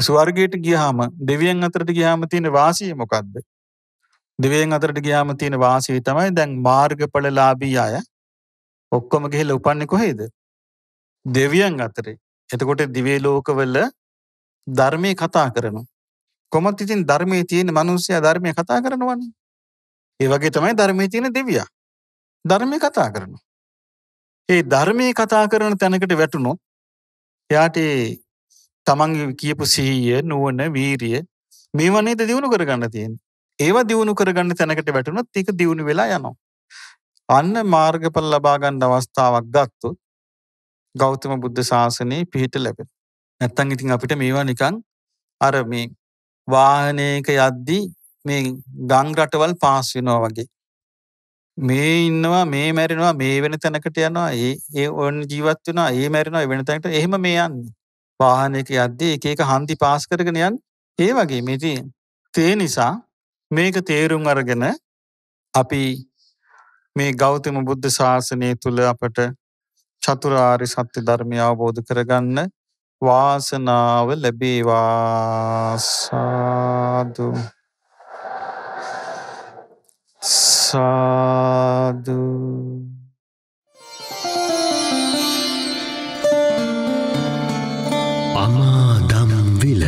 ස්වර්ගයට ගියාම දෙවියන් අතරට ගියාම තියෙන වාසිය මොකද්ද? දෙවියන් අතරට ගියාම තියෙන වාසිය තමයි දැන් මාර්ගඵලලාභී අය ඔක්කොම ගෙහෙල උපන්නෙ කොහේද. දෙවියන් අතරේ. එතකොට දිවේ ලෝකවල ධර්මය කතා කරනු. කොමත් ඉතින් ධර්මය තියෙන මනුස්සය ධර්මය කතා කරනවන්නේ. ඒ වගේ තමයි ධර්මය තියෙන දෙවියා. ධර්මය කතා කරනු. ඒ ධර්මය කතා කරන තැනකට වැටුණු එයාට තමන් කියපු සීය නුවන වීරිය මේවනේ දියුණු කරගන්න තියෙන් ඒවා දියුණු කරගන්න තැනකට වැටුණත් ඒක දියුණු වෙලා යනවා. අන්න මාර්ගඵල ලබා ගන්න අවස්ථාවක් ගත්තොත් ගෞතම බුද්ධ ශාසනයේ පිහිට ලැබෙන. නැත්තම් ඉතින් අපිට මේවා නිකන් අර මේ වාහනයක යද්දී මේ ගම් රටවල් පාස් වෙනවා වගේ. මේ ඉන්නවා මේ මැරෙනවා මේ වෙන තැනකට යනවා ඒ ඒ ඔන්න ජීවත් වෙනවා ඒ මැරෙනවා වෙන තැනකට එහෙම මේ යන්නේ. වාහනයක යද්දී එක එක හන්දි පාස් කරගෙන යන ඒ වගේ මේ තියෙන. ඒ නිසා මේක තේරුම් අරගෙන අපි මේ ගෞතම බුද්ධ ශාසනය තුළ අපට චතුරාරි සත්‍ය ධර්මය අවබෝධ කරගන්න වාසනාව ලැබේවා සාදු සාදු අමාදම් විල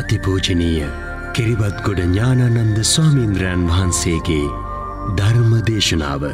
අතිපූජනීය කිරිබත්ගොඩ ඥානනන්ද ස්වාමීන්ද්‍රයන් වහන්සේගේ ධර්ම දේශනාව